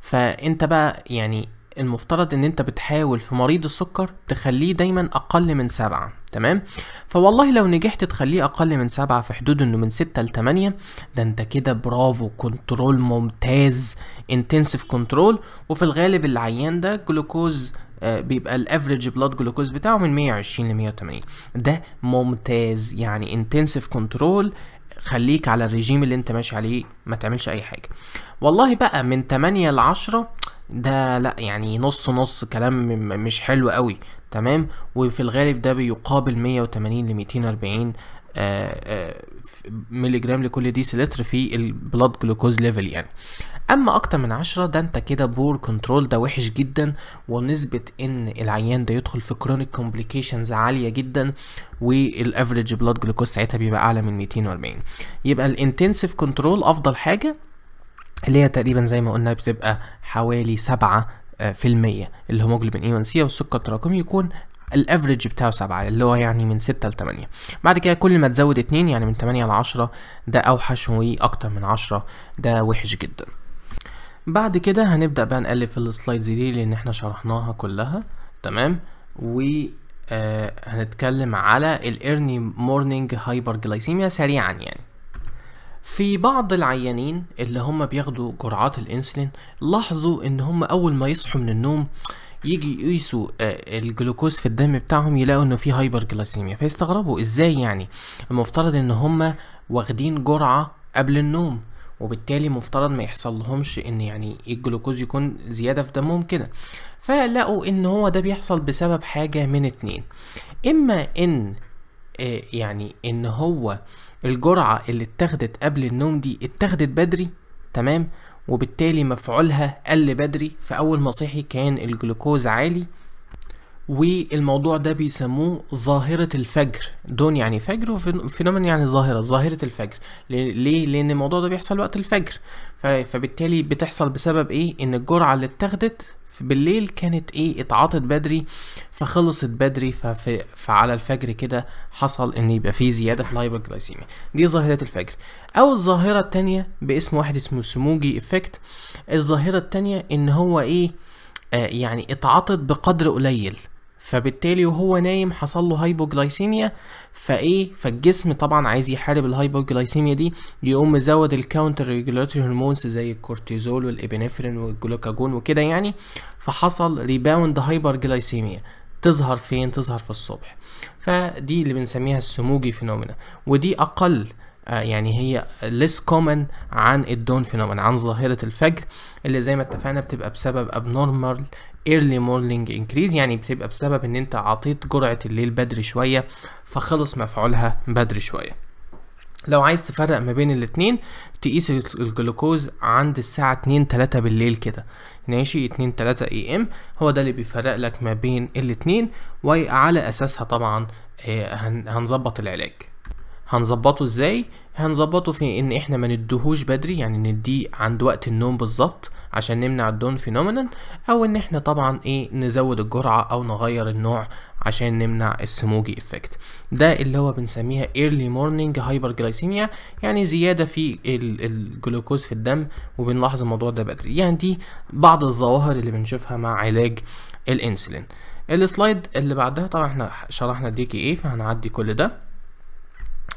فأنت بقى يعني المفترض ان انت بتحاول في مريض السكر تخليه دايما اقل من سبعة تمام فوالله لو نجحت تخليه اقل من سبعة في حدود انه من ستة لتمانية ده انت كده برافو كنترول ممتاز انتنسيف كنترول وفي الغالب العيان ده جلوكوز آه، بيبقى الافريج بلاد جلوكوز بتاعه من 120 ل 180 ده ممتاز يعني انتنسيف كنترول خليك على الرجيم اللي انت ماشي عليه ما تعملش اي حاجه والله بقى من 8 ل 10 ده لا يعني نص نص كلام مش حلو قوي تمام وفي الغالب ده بيقابل 180 ل 240 مللي جرام لكل سلتر في البلاد جلوكوز ليفل يعني اما اكتر من عشرة ده انت كده بور كنترول ده وحش جدا ونسبة ان العيان ده يدخل في كرونيك كومبليكيشنز عالية جدا والافريج بلاد جلوكوز ساعتها بيبقى اعلى من 240 يبقى الانتنسيف كنترول افضل حاجة اللي هي تقريبا زي ما قلنا بتبقى حوالي سبعة آه، في المية الهيموجلوبين اي وان سي او السكر التراكمي يكون الافريج بتاعه سبعة اللي هو يعني من ستة لتمانية بعد كده كل ما تزود اتنين يعني من تمانية لعشرة ده اوحش واكتر من عشرة ده وحش جدا بعد كده هنبدأ بقى نقلب في السلايدز دي لان احنا شرحناها كلها تمام و آه، هنتكلم على الارني مورنينج هايبر جلايسيميا سريعا يعني في بعض العيانين اللي هم بياخدوا جرعات الانسولين لاحظوا ان هم اول ما يصحوا من النوم يجي يقيسوا آه، الجلوكوز في الدم بتاعهم يلاقوا انه في هايبر جلاسيميا فيستغربوا ازاي يعني المفترض ان هم واخدين جرعه قبل النوم وبالتالي مفترض ما يحصل لهمش ان يعني الجلوكوز يكون زياده في دمهم كده فلقوا ان هو ده بيحصل بسبب حاجه من اتنين اما ان آه، يعني ان هو الجرعة اللي اتاخدت قبل النوم دي اتاخدت بدري تمام وبالتالي مفعولها قل بدري فأول ما صحي كان الجلوكوز عالي والموضوع ده بيسموه ظاهرة الفجر دون يعني فجر وفينومن يعني ظاهرة ظاهرة الفجر ليه؟ لأن الموضوع ده بيحصل وقت الفجر فبالتالي بتحصل بسبب ايه؟ إن الجرعة اللي اتاخدت بالليل كانت ايه اتعاطت بدري فخلصت بدري ففي فعلى الفجر كده حصل ان يبقى في زياده في جلايسيميا دي ظاهره الفجر او الظاهره التانية باسم واحد اسمه سموجي افكت الظاهره التانية ان هو ايه آه يعني اتعاطت بقدر قليل فبالتالي وهو نايم حصل له هايبوجلايسيميا فايه فالجسم طبعا عايز يحارب الهايبوجلايسيميا دي يقوم مزود الكاونتر ريجولاتوري هرمونز زي الكورتيزول والابنفرين والجلوكاجون وكده يعني فحصل ريباوند هايبرجلايسيميا تظهر فين تظهر في الصبح فدي اللي بنسميها السموجي فينومينا ودي اقل آه، يعني هي less common عن الدون فينومين عن ظاهرة الفجر اللي زي ما اتفقنا بتبقى بسبب abnormal early morning increase يعني بتبقى بسبب ان انت عطيت جرعة الليل بدري شوية فخلص مفعولها بدري شوية لو عايز تفرق ما بين الاتنين تقيس الجلوكوز عند الساعة اتنين تلاتة بالليل كده ماشي اتنين تلاتة اي ام هو ده اللي بيفرق لك ما بين الاتنين وعلى اساسها طبعا آه، هنظبط العلاج هنظبطه ازاي هنظبطه في ان احنا ما ندهوش بدري يعني نديه عند وقت النوم بالظبط عشان نمنع الدون فينومينال او ان احنا طبعا ايه نزود الجرعه او نغير النوع عشان نمنع السموجي افكت ده اللي هو بنسميها early morning hyperglycemia يعني زيادة في الجلوكوز في الدم وبنلاحظ الموضوع ده بدري يعني دي بعض الظواهر اللي بنشوفها مع علاج الانسولين السلايد اللي بعدها طبعا احنا شرحنا دي كي ايه فهنعدي كل ده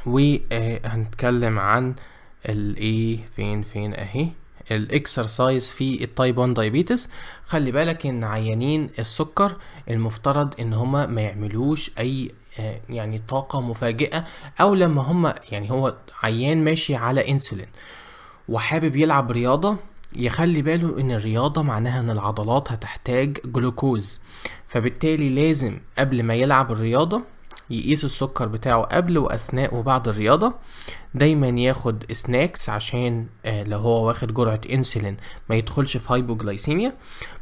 وهنتكلم عن الايه e فين فين اهي الاكسرسايز في التايب 1 دايبيتس خلي بالك ان عيانين السكر المفترض ان هما ما يعملوش اي آه، يعني طاقة مفاجئة او لما هما يعني هو عيان ماشي على انسولين وحابب يلعب رياضة يخلي باله ان الرياضة معناها ان العضلات هتحتاج جلوكوز فبالتالي لازم قبل ما يلعب الرياضة يقيس السكر بتاعه قبل واثناء وبعد الرياضه دايما ياخد سناكس عشان آه، لو هو واخد جرعه انسولين ما يدخلش في هايبوجلايسيميا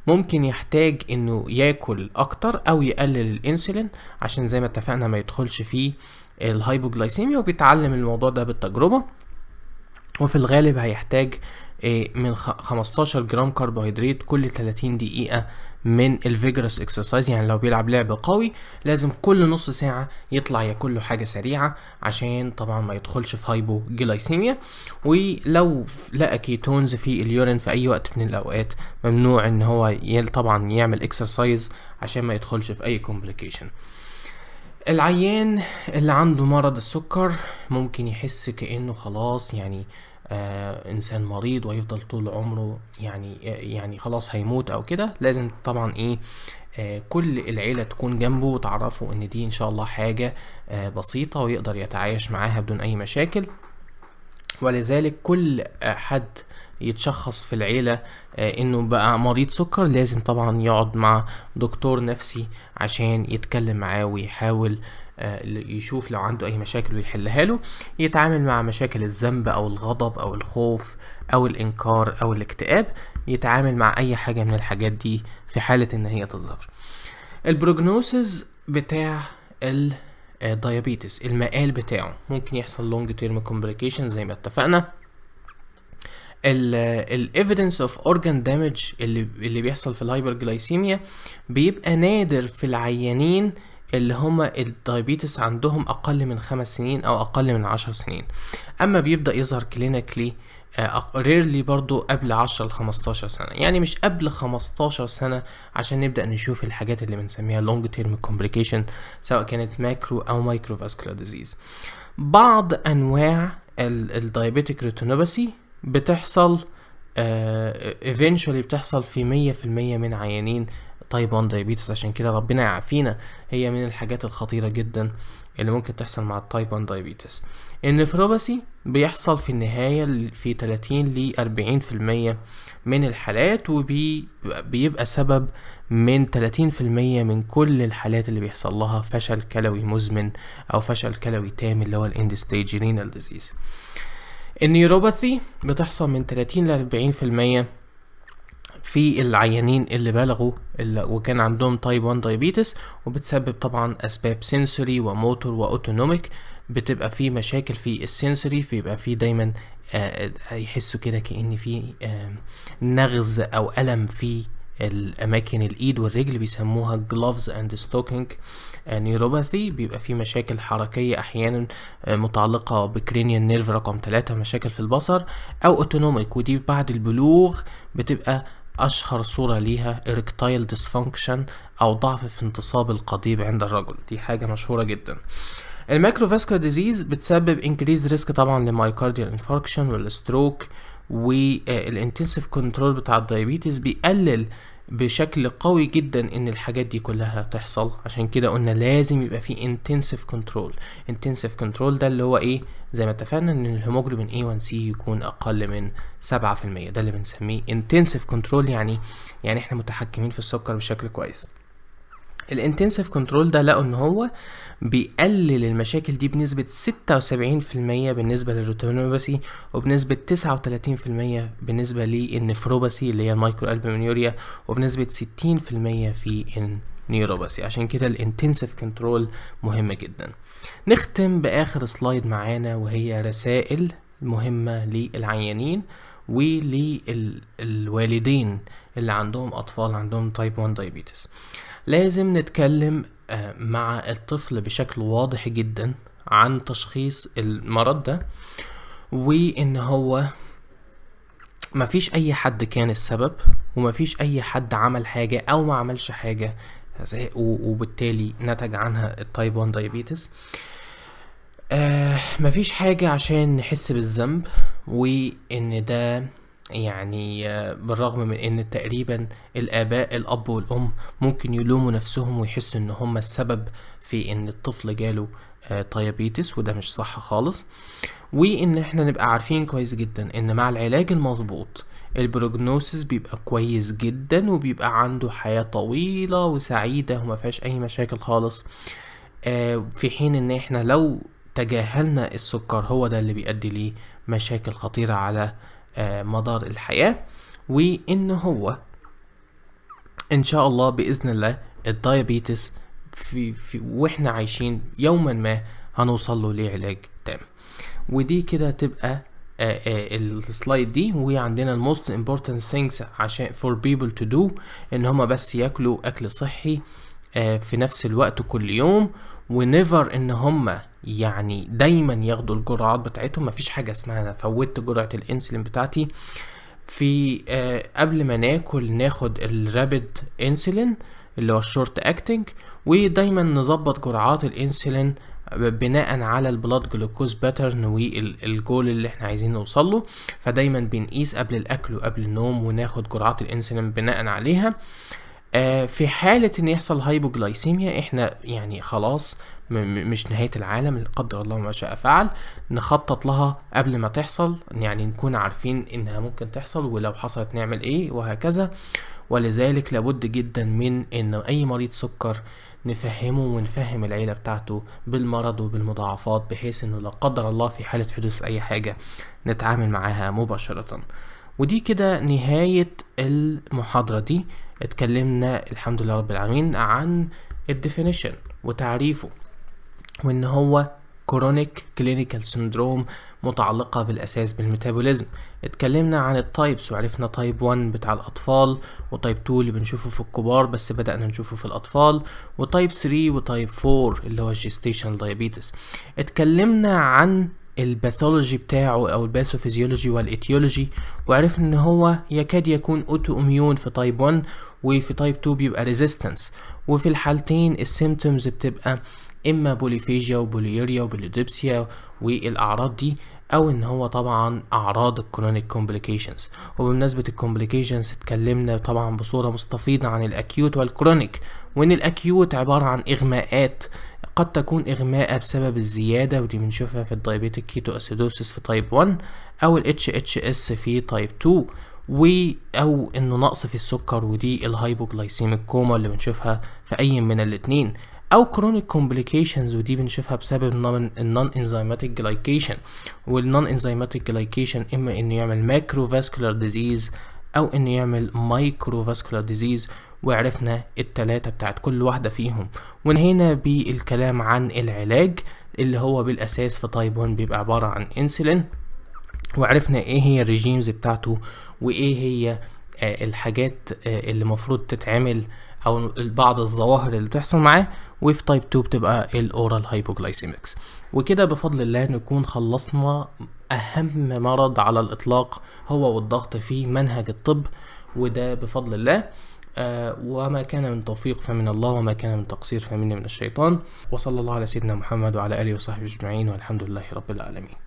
ممكن يحتاج انه ياكل اكتر او يقلل الانسولين عشان زي ما اتفقنا ما يدخلش في الهايبوجلايسيميا وبيتعلم الموضوع ده بالتجربه وفي الغالب هيحتاج آه، من 15 جرام كربوهيدرات كل 30 دقيقة من الفيجرس اكسرسايز يعني لو بيلعب لعب قوي لازم كل نص ساعه يطلع ياكل له حاجه سريعه عشان طبعا ما يدخلش في هايبو جلايسيميا ولو لقى كيتونز في اليورين في اي وقت من الاوقات ممنوع ان هو طبعا يعمل اكسرسايز عشان ما يدخلش في اي كومبليكيشن العيان اللي عنده مرض السكر ممكن يحس كأنه خلاص يعني آه انسان مريض ويفضل طول عمره يعني يعني خلاص هيموت او كده لازم طبعا ايه آه كل العيله تكون جنبه وتعرفه ان دي ان شاء الله حاجه آه بسيطه ويقدر يتعايش معاها بدون اي مشاكل ولذلك كل حد يتشخص في العيلة آه، انه بقى مريض سكر لازم طبعا يقعد مع دكتور نفسي عشان يتكلم معاه ويحاول آه، اللي يشوف لو عنده اي مشاكل ويحلها له يتعامل مع مشاكل الذنب او الغضب او الخوف او الانكار او الاكتئاب يتعامل مع اي حاجه من الحاجات دي في حاله ان هي تظهر البروجنوسز بتاع الديابيتس آه، المقال بتاعه ممكن يحصل لونج تيرم كومبليكيشن زي ما اتفقنا الايفيدنس اوف اورجان دامج اللي اللي بيحصل في الهايبرجلايسيميا بيبقى نادر في العيانين اللي هما الدايبيتس عندهم اقل من خمس سنين او اقل من عشر سنين اما بيبدا يظهر كلينيكلي ريرلي آه، برضو قبل عشرة لخمستاشر سنة يعني مش قبل خمستاشر سنة عشان نبدأ نشوف الحاجات اللي بنسميها لونج تيرم كومبليكيشن سواء كانت ماكرو أو مايكرو فاسكولار ديزيز بعض أنواع الدايابيتيك ريتينوباثي بتحصل ايفينشولي آه، بتحصل في 100% من عيانين تايب 1 دايابيتس عشان كده ربنا يعافينا هي من الحاجات الخطيرة جدا اللي ممكن تحصل مع التايب 1 دايابيتس النفروباسي بيحصل في النهاية في 30 ل 40 من الحالات وبيبقى سبب من 30 من كل الحالات اللي بيحصل لها فشل كلوي مزمن أو فشل كلوي تام اللي هو الاند ستيج رينال ديزيز النيوروباثي بتحصل من 30 ل 40 في العيانين اللي بلغوا اللي وكان عندهم تايب 1 دايابيتس وبتسبب طبعا اسباب سنسوري وموتور واوتونوميك بتبقى في مشاكل في السنسوري بيبقى في دايما آه،, آه يحسوا كده كأن في آه نغز او الم في الاماكن الايد والرجل بيسموها gloves and stocking نيوروباثي آه، بيبقى في مشاكل حركية احيانا آه، متعلقة بكرينيان نيرف رقم 3 مشاكل في البصر او اوتونوميك ودي بعد البلوغ بتبقى أشهر صورة ليها إركتايل ديسفانكشن أو ضعف في انتصاب القضيب عند الرجل دي حاجة مشهورة جدا الماكروفاسكولار ديزيز بتسبب انكريز ريسك طبعا للمايكارديال انفاركشن والستروك والانتنسيف كنترول بتاع الدايابيتس بيقلل بشكل قوي جدا ان الحاجات دي كلها تحصل عشان كده قلنا لازم يبقى في انتنسيف كنترول انتنسيف كنترول ده اللي هو ايه زي ما اتفقنا ان الهيموجلوبين A1C يكون اقل من 7% ده اللي بنسميه انتنسيف كنترول يعني يعني احنا متحكمين في السكر بشكل كويس الانتنسيف كنترول ده لقوا ان هو بيقلل المشاكل دي بنسبة 76% بالنسبة للروتينوباسي وبنسبة 39% بالنسبة للنفروباسي اللي هي المايكرو البومينوريا وبنسبة 60% في النيوروباثي عشان كده الانتنسيف كنترول مهم جدا نختم بآخر سلايد معانا وهي رسائل مهمة للعيانين وللوالدين اللي عندهم أطفال عندهم تايب 1 دايبيتس لازم نتكلم آه، مع الطفل بشكل واضح جدا عن تشخيص المرض ده وان هو مفيش اي حد كان السبب ومفيش اي حد عمل حاجة او ما عملش حاجة وبالتالي نتج عنها التايب 1 دايابيتس آه مفيش حاجة عشان نحس بالذنب وان ده يعني بالرغم من ان تقريبا الاباء الاب والام ممكن يلوموا نفسهم ويحسوا ان هم السبب في ان الطفل جاله طيابيتس آه، وده مش صح خالص وان احنا نبقى عارفين كويس جدا ان مع العلاج المظبوط البروجنوسيس بيبقى كويس جدا وبيبقى عنده حياة طويلة وسعيدة وما فيهاش اي مشاكل خالص آه، في حين ان احنا لو تجاهلنا السكر هو ده اللي بيؤدي ليه مشاكل خطيرة على آه، مدار الحياة وإن هو إن شاء الله بإذن الله الديابيتس في, في وإحنا عايشين يوما ما هنوصل له لعلاج تام ودي كده تبقى آه، آه، السلايد دي وهي عندنا most important عشان فور بيبل تو دو ان هما بس ياكلوا اكل صحي في نفس الوقت كل يوم ونيفر ان هم يعني دايما ياخدوا الجرعات بتاعتهم مفيش حاجه اسمها انا فوتت جرعه الانسولين بتاعتي في آه قبل ما ناكل ناخد الرابد انسولين اللي هو الشورت اكتنج ودايما نظبط جرعات الانسولين بناء على البلاد جلوكوز باترن والجول اللي احنا عايزين نوصل له فدايما بنقيس قبل الاكل وقبل النوم وناخد جرعات الانسولين بناء عليها آه آه، في حالة ان يحصل هايبوجلايسيميا احنا يعني خلاص مش نهاية العالم قدر الله ما شاء فعل نخطط لها قبل ما تحصل يعني نكون عارفين انها ممكن تحصل ولو حصلت نعمل ايه وهكذا ولذلك لابد جدا من ان اي مريض سكر نفهمه ونفهم العيلة بتاعته بالمرض وبالمضاعفات بحيث انه لا قدر الله في حالة حدوث اي حاجة نتعامل معاها مباشرة ودي كده نهاية المحاضرة دي اتكلمنا الحمد لله رب العالمين عن الديفينيشن وتعريفه وان هو كرونيك كلينيكال سندروم متعلقة بالأساس بالميتابوليزم اتكلمنا عن التايبس وعرفنا تايب 1 بتاع الأطفال وتايب 2 اللي بنشوفه في الكبار بس بدأنا نشوفه في الأطفال وتايب 3 وتايب 4 اللي هو الجيستيشن دايابيتس اتكلمنا عن الباثولوجي بتاعه او الباثوفيزيولوجي والإيتيولوجي وعرفنا ان هو يكاد يكون اوتو اميون في تايب 1 وفي تايب 2 بيبقى ريزيستنس وفي الحالتين السيمتومز بتبقى اما بوليفيجيا وبوليوريا وبوليدبسيا والاعراض دي او ان هو طبعا اعراض الكرونيك كومبليكيشنز وبمناسبه الكومبليكيشنز اتكلمنا طبعا بصوره مستفيضه عن الاكيوت والكرونيك وان الاكيوت عباره عن اغماءات قد تكون إغماءة بسبب الزيادة ودي بنشوفها في الدايبيتيك كيتو أسيدوسيس في تايب 1 أو ال HHS في تايب 2 و أو إنه نقص في السكر ودي الهايبوجلايسيميك كوما اللي بنشوفها في أي من الاتنين او كرونيك كومبليكيشنز ودي بنشوفها بسبب النون انزيماتيك جلايكيشن والنون انزيماتيك جلايكيشن اما انه يعمل ماكرو فاسكولار ديزيز او انه يعمل مايكرو فاسكولار ديزيز وعرفنا التلاتة بتاعت كل واحدة فيهم ونهينا بالكلام عن العلاج اللي هو بالأساس في تايب 1 بيبقى عبارة عن انسولين وعرفنا ايه هي الريجيمز بتاعته وايه هي آه، الحاجات آه، اللي المفروض تتعمل او بعض الظواهر اللي بتحصل معاه وفي تايب 2 بتبقى الاورال هايبوجلايسيمكس وكده بفضل الله نكون خلصنا اهم مرض على الاطلاق هو والضغط في منهج الطب وده بفضل الله آه، وما كان من توفيق فمن الله وما كان من تقصير فمني من الشيطان وصلى الله على سيدنا محمد وعلى آله وصحبه أجمعين والحمد لله رب العالمين